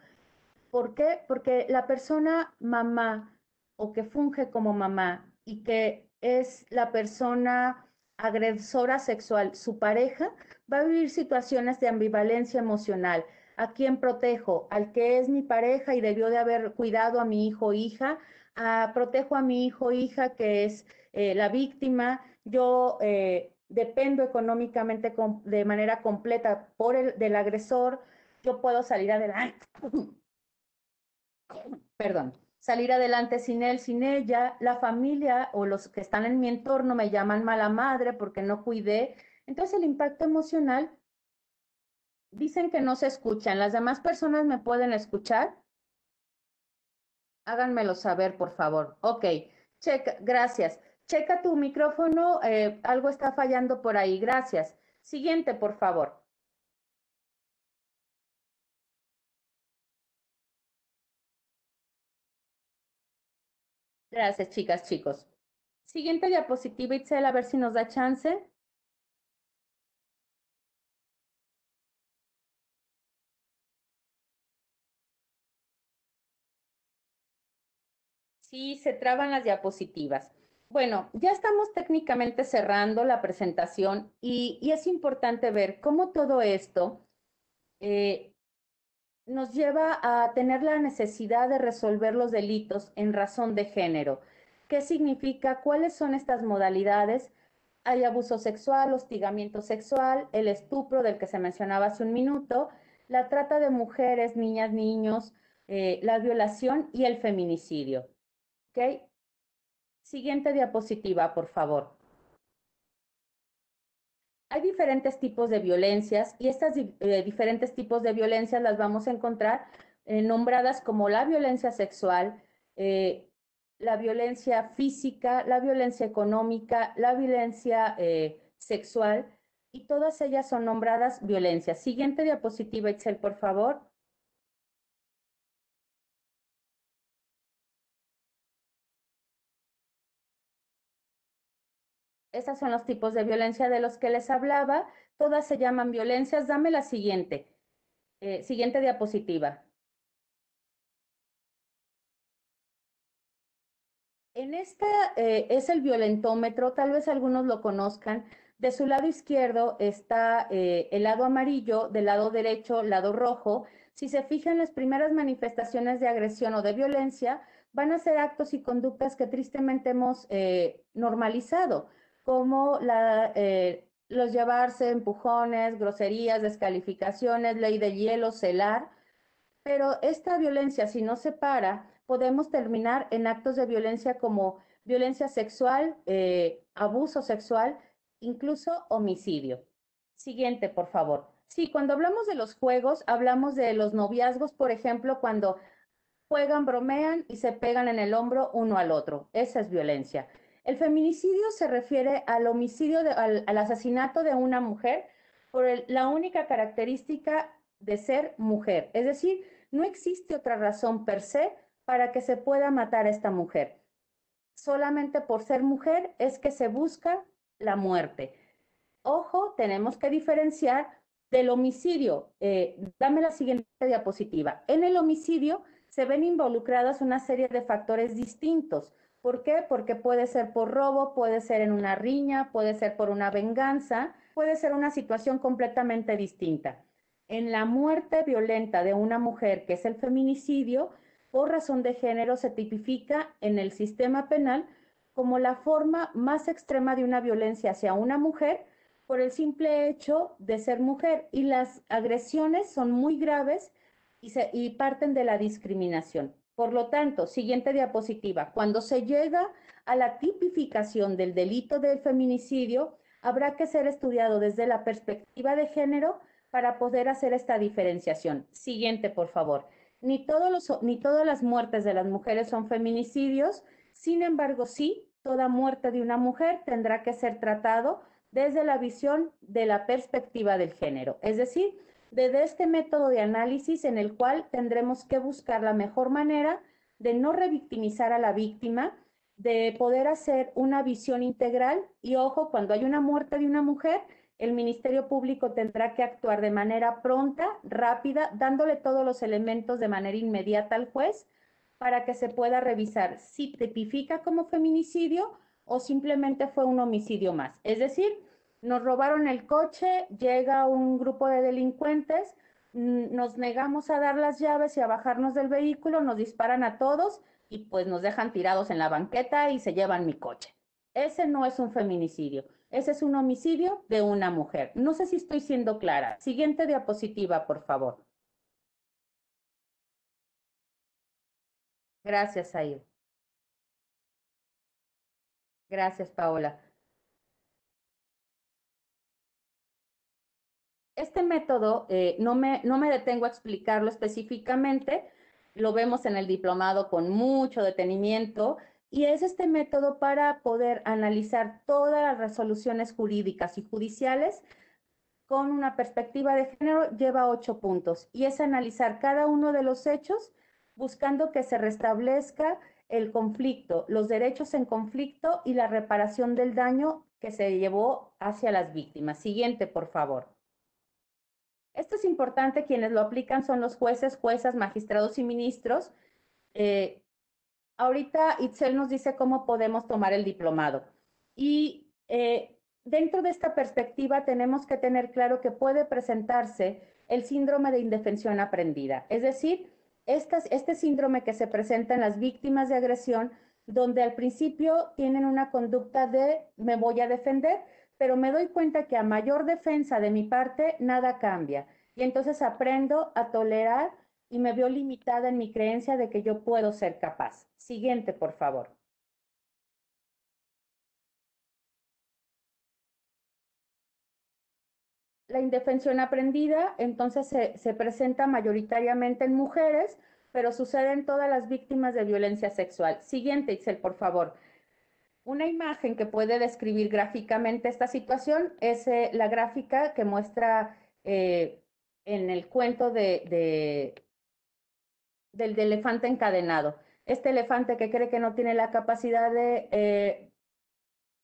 ¿Por qué? Porque la persona mamá o que funge como mamá y que es la persona agresora sexual, su pareja, va a vivir situaciones de ambivalencia emocional. ¿A quién protejo? Al que es mi pareja y debió de haber cuidado a mi hijo o hija. Ah, protejo a mi hijo o hija que es eh, la víctima. Yo eh, dependo económicamente de manera completa por el, del agresor. Yo puedo salir adelante. Perdón salir adelante sin él, sin ella, la familia o los que están en mi entorno me llaman mala madre porque no cuidé. Entonces el impacto emocional, dicen que no se escuchan, las demás personas me pueden escuchar. Háganmelo saber, por favor. Ok, checa, gracias. Checa tu micrófono, eh, algo está fallando por ahí, gracias. Siguiente, por favor. Gracias, chicas, chicos. Siguiente diapositiva, Itzel, a ver si nos da chance. Sí, se traban las diapositivas. Bueno, ya estamos técnicamente cerrando la presentación y, es importante ver cómo todo esto eh, nos lleva a tener la necesidad de resolver los delitos en razón de género. ¿Qué significa? ¿Cuáles son estas modalidades? Hay abuso sexual, hostigamiento sexual, el estupro del que se mencionaba hace un minuto, la trata de mujeres, niñas, niños, eh, la violación y el feminicidio. Siguiente diapositiva, por favor hay diferentes tipos de violencias y estas eh, diferentes tipos de violencias las vamos a encontrar eh, nombradas como la violencia sexual, eh, la violencia física, la violencia económica, la violencia sexual y todas ellas son nombradas violencias. Siguiente diapositiva, Excel, por favor. son los tipos de violencia de los que les hablaba. Todas se llaman violencias. Dame la siguiente. Eh, siguiente diapositiva. En esta eh, es el violentómetro, tal vez algunos lo conozcan. De su lado izquierdo está eh, el lado amarillo, del lado derecho, lado rojo. Si se fijan, las primeras manifestaciones de agresión o de violencia van a ser actos y conductas que tristemente hemos normalizado como eh, los llevarse empujones, groserías, descalificaciones, ley de hielo, celar. Pero esta violencia, si no se para, podemos terminar en actos de violencia como violencia sexual, eh, abuso sexual, incluso homicidio. Siguiente, por favor. Sí, cuando hablamos de los juegos, hablamos de los noviazgos, por ejemplo, cuando juegan, bromean y se pegan en el hombro uno al otro. Esa es violencia. El feminicidio se refiere al homicidio, al, asesinato de una mujer por la única característica de ser mujer. Es decir, no existe otra razón per se para que se pueda matar a esta mujer. Solamente por ser mujer es que se busca la muerte. Ojo, tenemos que diferenciar del homicidio. Eh, dame la siguiente diapositiva. En el homicidio se ven involucradas una serie de factores distintos ¿Por qué? Porque puede ser por robo, puede ser en una riña, puede ser por una venganza, puede ser una situación completamente distinta. En la muerte violenta de una mujer, que es el feminicidio, por razón de género se tipifica en el sistema penal como la forma más extrema de una violencia hacia una mujer por el simple hecho de ser mujer y las agresiones son muy graves y, parten de la discriminación. Por lo tanto, siguiente diapositiva, cuando se llega a la tipificación del delito del feminicidio, habrá que ser estudiado desde la perspectiva de género para poder hacer esta diferenciación. Siguiente, por favor. Ni, todos ni todas las muertes de las mujeres son feminicidios, sin embargo, sí, toda muerte de una mujer tendrá que ser tratado desde la visión de la perspectiva del género, es decir, desde este método de análisis en el cual tendremos que buscar la mejor manera de no revictimizar a la víctima, de poder hacer una visión integral y ojo, cuando hay una muerte de una mujer, el Ministerio Público tendrá que actuar de manera pronta, rápida, dándole todos los elementos de manera inmediata al juez para que se pueda revisar si tipifica como feminicidio o simplemente fue un homicidio más. Es decir, nos robaron el coche, llega un grupo de delincuentes, mm, nos negamos a dar las llaves y a bajarnos del vehículo, nos disparan a todos y pues nos dejan tirados en la banqueta y se llevan mi coche. Ese no es un feminicidio, ese es un homicidio de una mujer. No sé si estoy siendo clara. Siguiente diapositiva, por favor. Gracias, Aida. Gracias, Paola. Este método, eh, no, me, no me detengo a explicarlo específicamente, lo vemos en el diplomado con mucho detenimiento, y es este método para poder analizar todas las resoluciones jurídicas y judiciales con una perspectiva de género, lleva ocho puntos, y es analizar cada uno de los hechos buscando que se restablezca el conflicto, los derechos en conflicto y la reparación del daño que se llevó hacia las víctimas. Siguiente, por favor. Esto es importante, quienes lo aplican son los jueces, juezas, magistrados y ministros. Eh, ahorita Itzel nos dice cómo podemos tomar el diplomado. Y eh, dentro de esta perspectiva tenemos que tener claro que puede presentarse el síndrome de indefensión aprendida, es decir, este síndrome que se presenta en las víctimas de agresión, donde al principio tienen una conducta de me voy a defender, pero me doy cuenta que a mayor defensa de mi parte, nada cambia. Y entonces aprendo a tolerar y me veo limitada en mi creencia de que yo puedo ser capaz. Siguiente, por favor. La indefensión aprendida entonces se, presenta mayoritariamente en mujeres, pero sucede en todas las víctimas de violencia sexual. Siguiente, Itzel, por favor. Una imagen que puede describir gráficamente esta situación es eh, la gráfica que muestra eh, en el cuento de, del elefante encadenado. Este elefante que cree que no tiene la capacidad de, eh,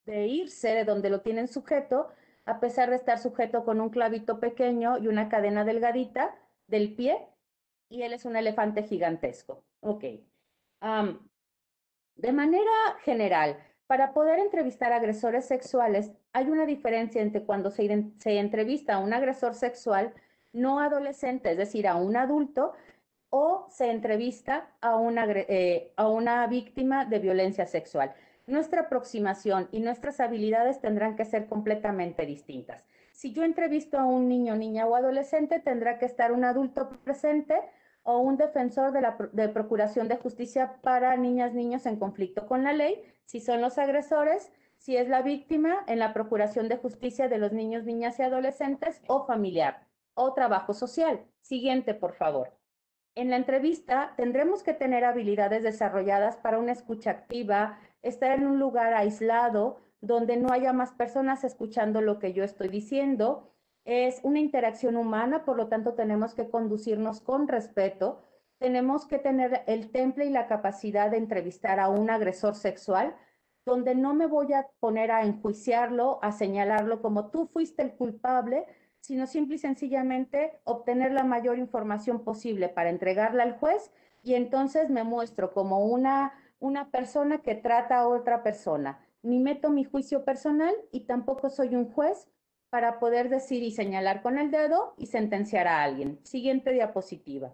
de irse de donde lo tienen sujeto, a pesar de estar sujeto con un clavito pequeño y una cadena delgadita del pie, y él es un elefante gigantesco. de manera general, para poder entrevistar agresores sexuales, hay una diferencia entre cuando se, entrevista a un agresor sexual no adolescente, es decir, a un adulto, o se entrevista a eh, a una víctima de violencia sexual. Nuestra aproximación y nuestras habilidades tendrán que ser completamente distintas. Si yo entrevisto a un niño, niña o adolescente, tendrá que estar un adulto presente o un defensor de la Procuración de Justicia para niñas, niños en conflicto con la ley, si son los agresores, si es la víctima en la Procuración de Justicia de los niños, niñas y adolescentes o familiar o trabajo social. Siguiente, por favor. En la entrevista tendremos que tener habilidades desarrolladas para una escucha activa, estar en un lugar aislado donde no haya más personas escuchando lo que yo estoy diciendo, es una interacción humana, por lo tanto tenemos que conducirnos con respeto, tenemos que tener el temple y la capacidad de entrevistar a un agresor sexual, donde no me voy a poner a enjuiciarlo, a señalarlo como tú fuiste el culpable, sino simple y sencillamente obtener la mayor información posible para entregarla al juez y entonces me muestro como una, una persona que trata a otra persona. Ni meto mi juicio personal y tampoco soy un juez, para poder decir y señalar con el dedo y sentenciar a alguien. Siguiente diapositiva.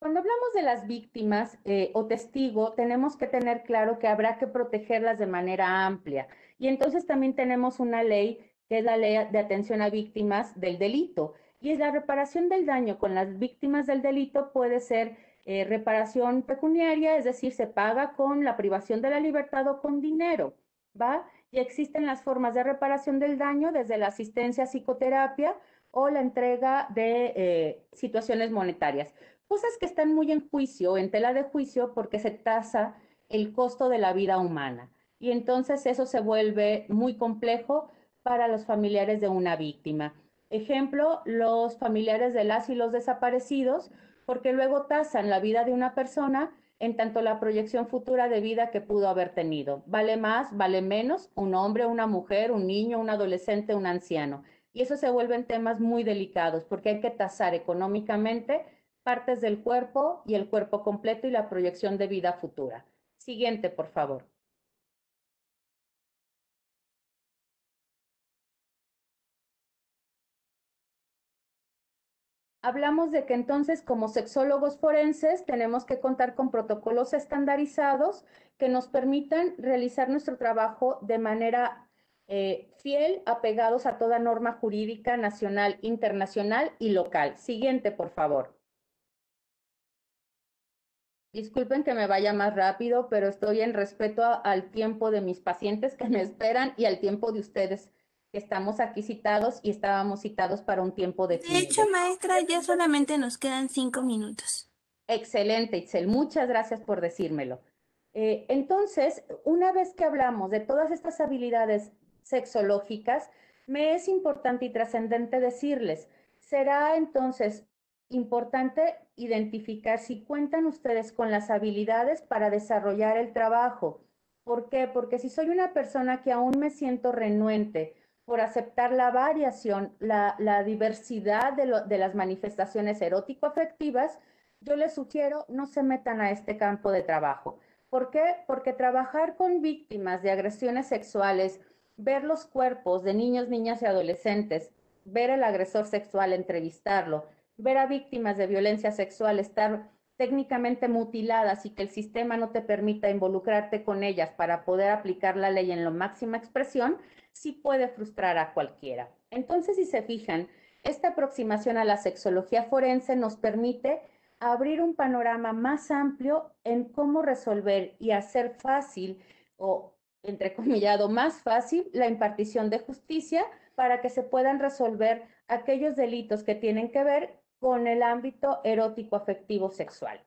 Cuando hablamos de las víctimas eh, o testigo, tenemos que tener claro que habrá que protegerlas de manera amplia. Y entonces también tenemos una ley que es la ley de atención a víctimas del delito. Y es la reparación del daño con las víctimas del delito puede ser eh, reparación pecuniaria, es decir, se paga con la privación de la libertad o con dinero, ¿va? Y existen las formas de reparación del daño desde la asistencia a psicoterapia o la entrega de eh, situaciones monetarias. Cosas que están muy en juicio, en tela de juicio, porque se tasa el costo de la vida humana. Y entonces eso se vuelve muy complejo para los familiares de una víctima. Ejemplo, los familiares de las y los desaparecidos porque luego tasan la vida de una persona en tanto la proyección futura de vida que pudo haber tenido. Vale más, vale menos un hombre, una mujer, un niño, un adolescente, un anciano. Y eso se vuelven temas muy delicados porque hay que tasar económicamente partes del cuerpo y el cuerpo completo y la proyección de vida futura. Siguiente, por favor. hablamos de que entonces como sexólogos forenses tenemos que contar con protocolos estandarizados que nos permitan realizar nuestro trabajo de manera eh, fiel, apegados a toda norma jurídica nacional, internacional y local. Siguiente, por favor. Disculpen que me vaya más rápido, pero estoy en respeto al tiempo de mis pacientes que me esperan y al tiempo de ustedes estamos aquí citados y estábamos citados para un tiempo de... De hecho, maestra, ya solamente nos quedan cinco minutos. Excelente, Itzel. Muchas gracias por decírmelo. Eh, entonces, una vez que hablamos de todas estas habilidades sexológicas, me es importante y trascendente decirles, será entonces importante identificar si cuentan ustedes con las habilidades para desarrollar el trabajo. ¿Por qué? Porque si soy una persona que aún me siento renuente por aceptar la variación, la, diversidad de, de las manifestaciones erótico-afectivas, yo les sugiero no se metan a este campo de trabajo. ¿Por qué? Porque trabajar con víctimas de agresiones sexuales, ver los cuerpos de niños, niñas y adolescentes, ver al agresor sexual, entrevistarlo, ver a víctimas de violencia sexual, estar técnicamente mutiladas y que el sistema no te permita involucrarte con ellas para poder aplicar la ley en la máxima expresión, sí puede frustrar a cualquiera. Entonces, si se fijan, esta aproximación a la sexología forense nos permite abrir un panorama más amplio en cómo resolver y hacer fácil o entrecomillado más fácil la impartición de justicia para que se puedan resolver aquellos delitos que tienen que ver con el ámbito erótico afectivo sexual.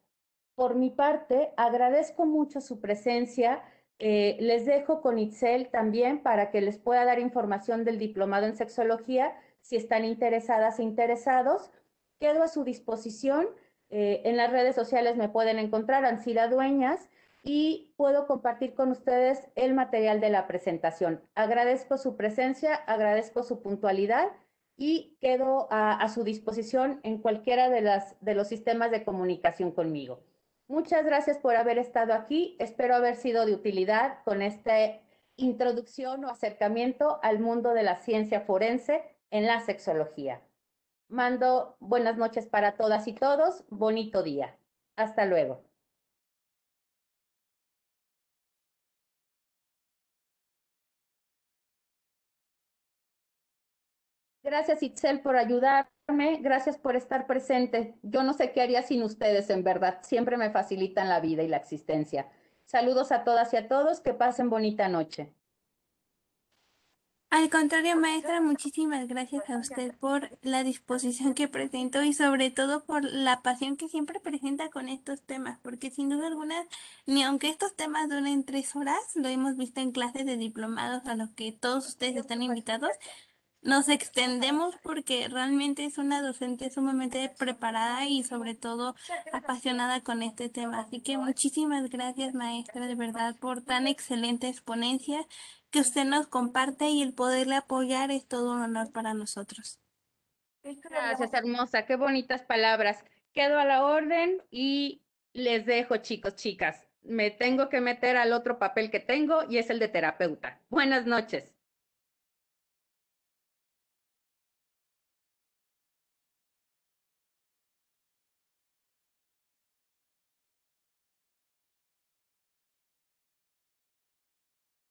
Por mi parte, agradezco mucho su presencia. Eh, les dejo con Itzel también para que les pueda dar información del diplomado en sexología si están interesadas e interesados. Quedo a su disposición. Eh, en las redes sociales me pueden encontrar, sido Dueñas, y puedo compartir con ustedes el material de la presentación. Agradezco su presencia, agradezco su puntualidad y quedo a, su disposición en cualquiera de los sistemas de comunicación conmigo. Muchas gracias por haber estado aquí. Espero haber sido de utilidad con esta introducción o acercamiento al mundo de la ciencia forense en la sexología. Mando buenas noches para todas y todos. Bonito día. Hasta luego. Gracias Itzel por ayudarme, gracias por estar presente. Yo no sé qué haría sin ustedes, en verdad. Siempre me facilitan la vida y la existencia. Saludos a todas y a todos, que pasen bonita noche. Al contrario, maestra, muchísimas gracias a usted por la disposición que presentó y sobre todo por la pasión que siempre presenta con estos temas, porque sin duda alguna, ni aunque estos temas duren tres horas, lo hemos visto en clases de diplomados a los que todos ustedes están invitados, nos extendemos porque realmente es una docente sumamente preparada y sobre todo apasionada con este tema. Así que muchísimas gracias, maestra, de verdad, por tan excelente exponencia que usted nos comparte y el poderle apoyar es todo un honor para nosotros. Gracias, hermosa. Qué bonitas palabras. Quedo a la orden y les dejo, chicos, chicas. Me tengo que meter al otro papel que tengo y es el de terapeuta. Buenas noches.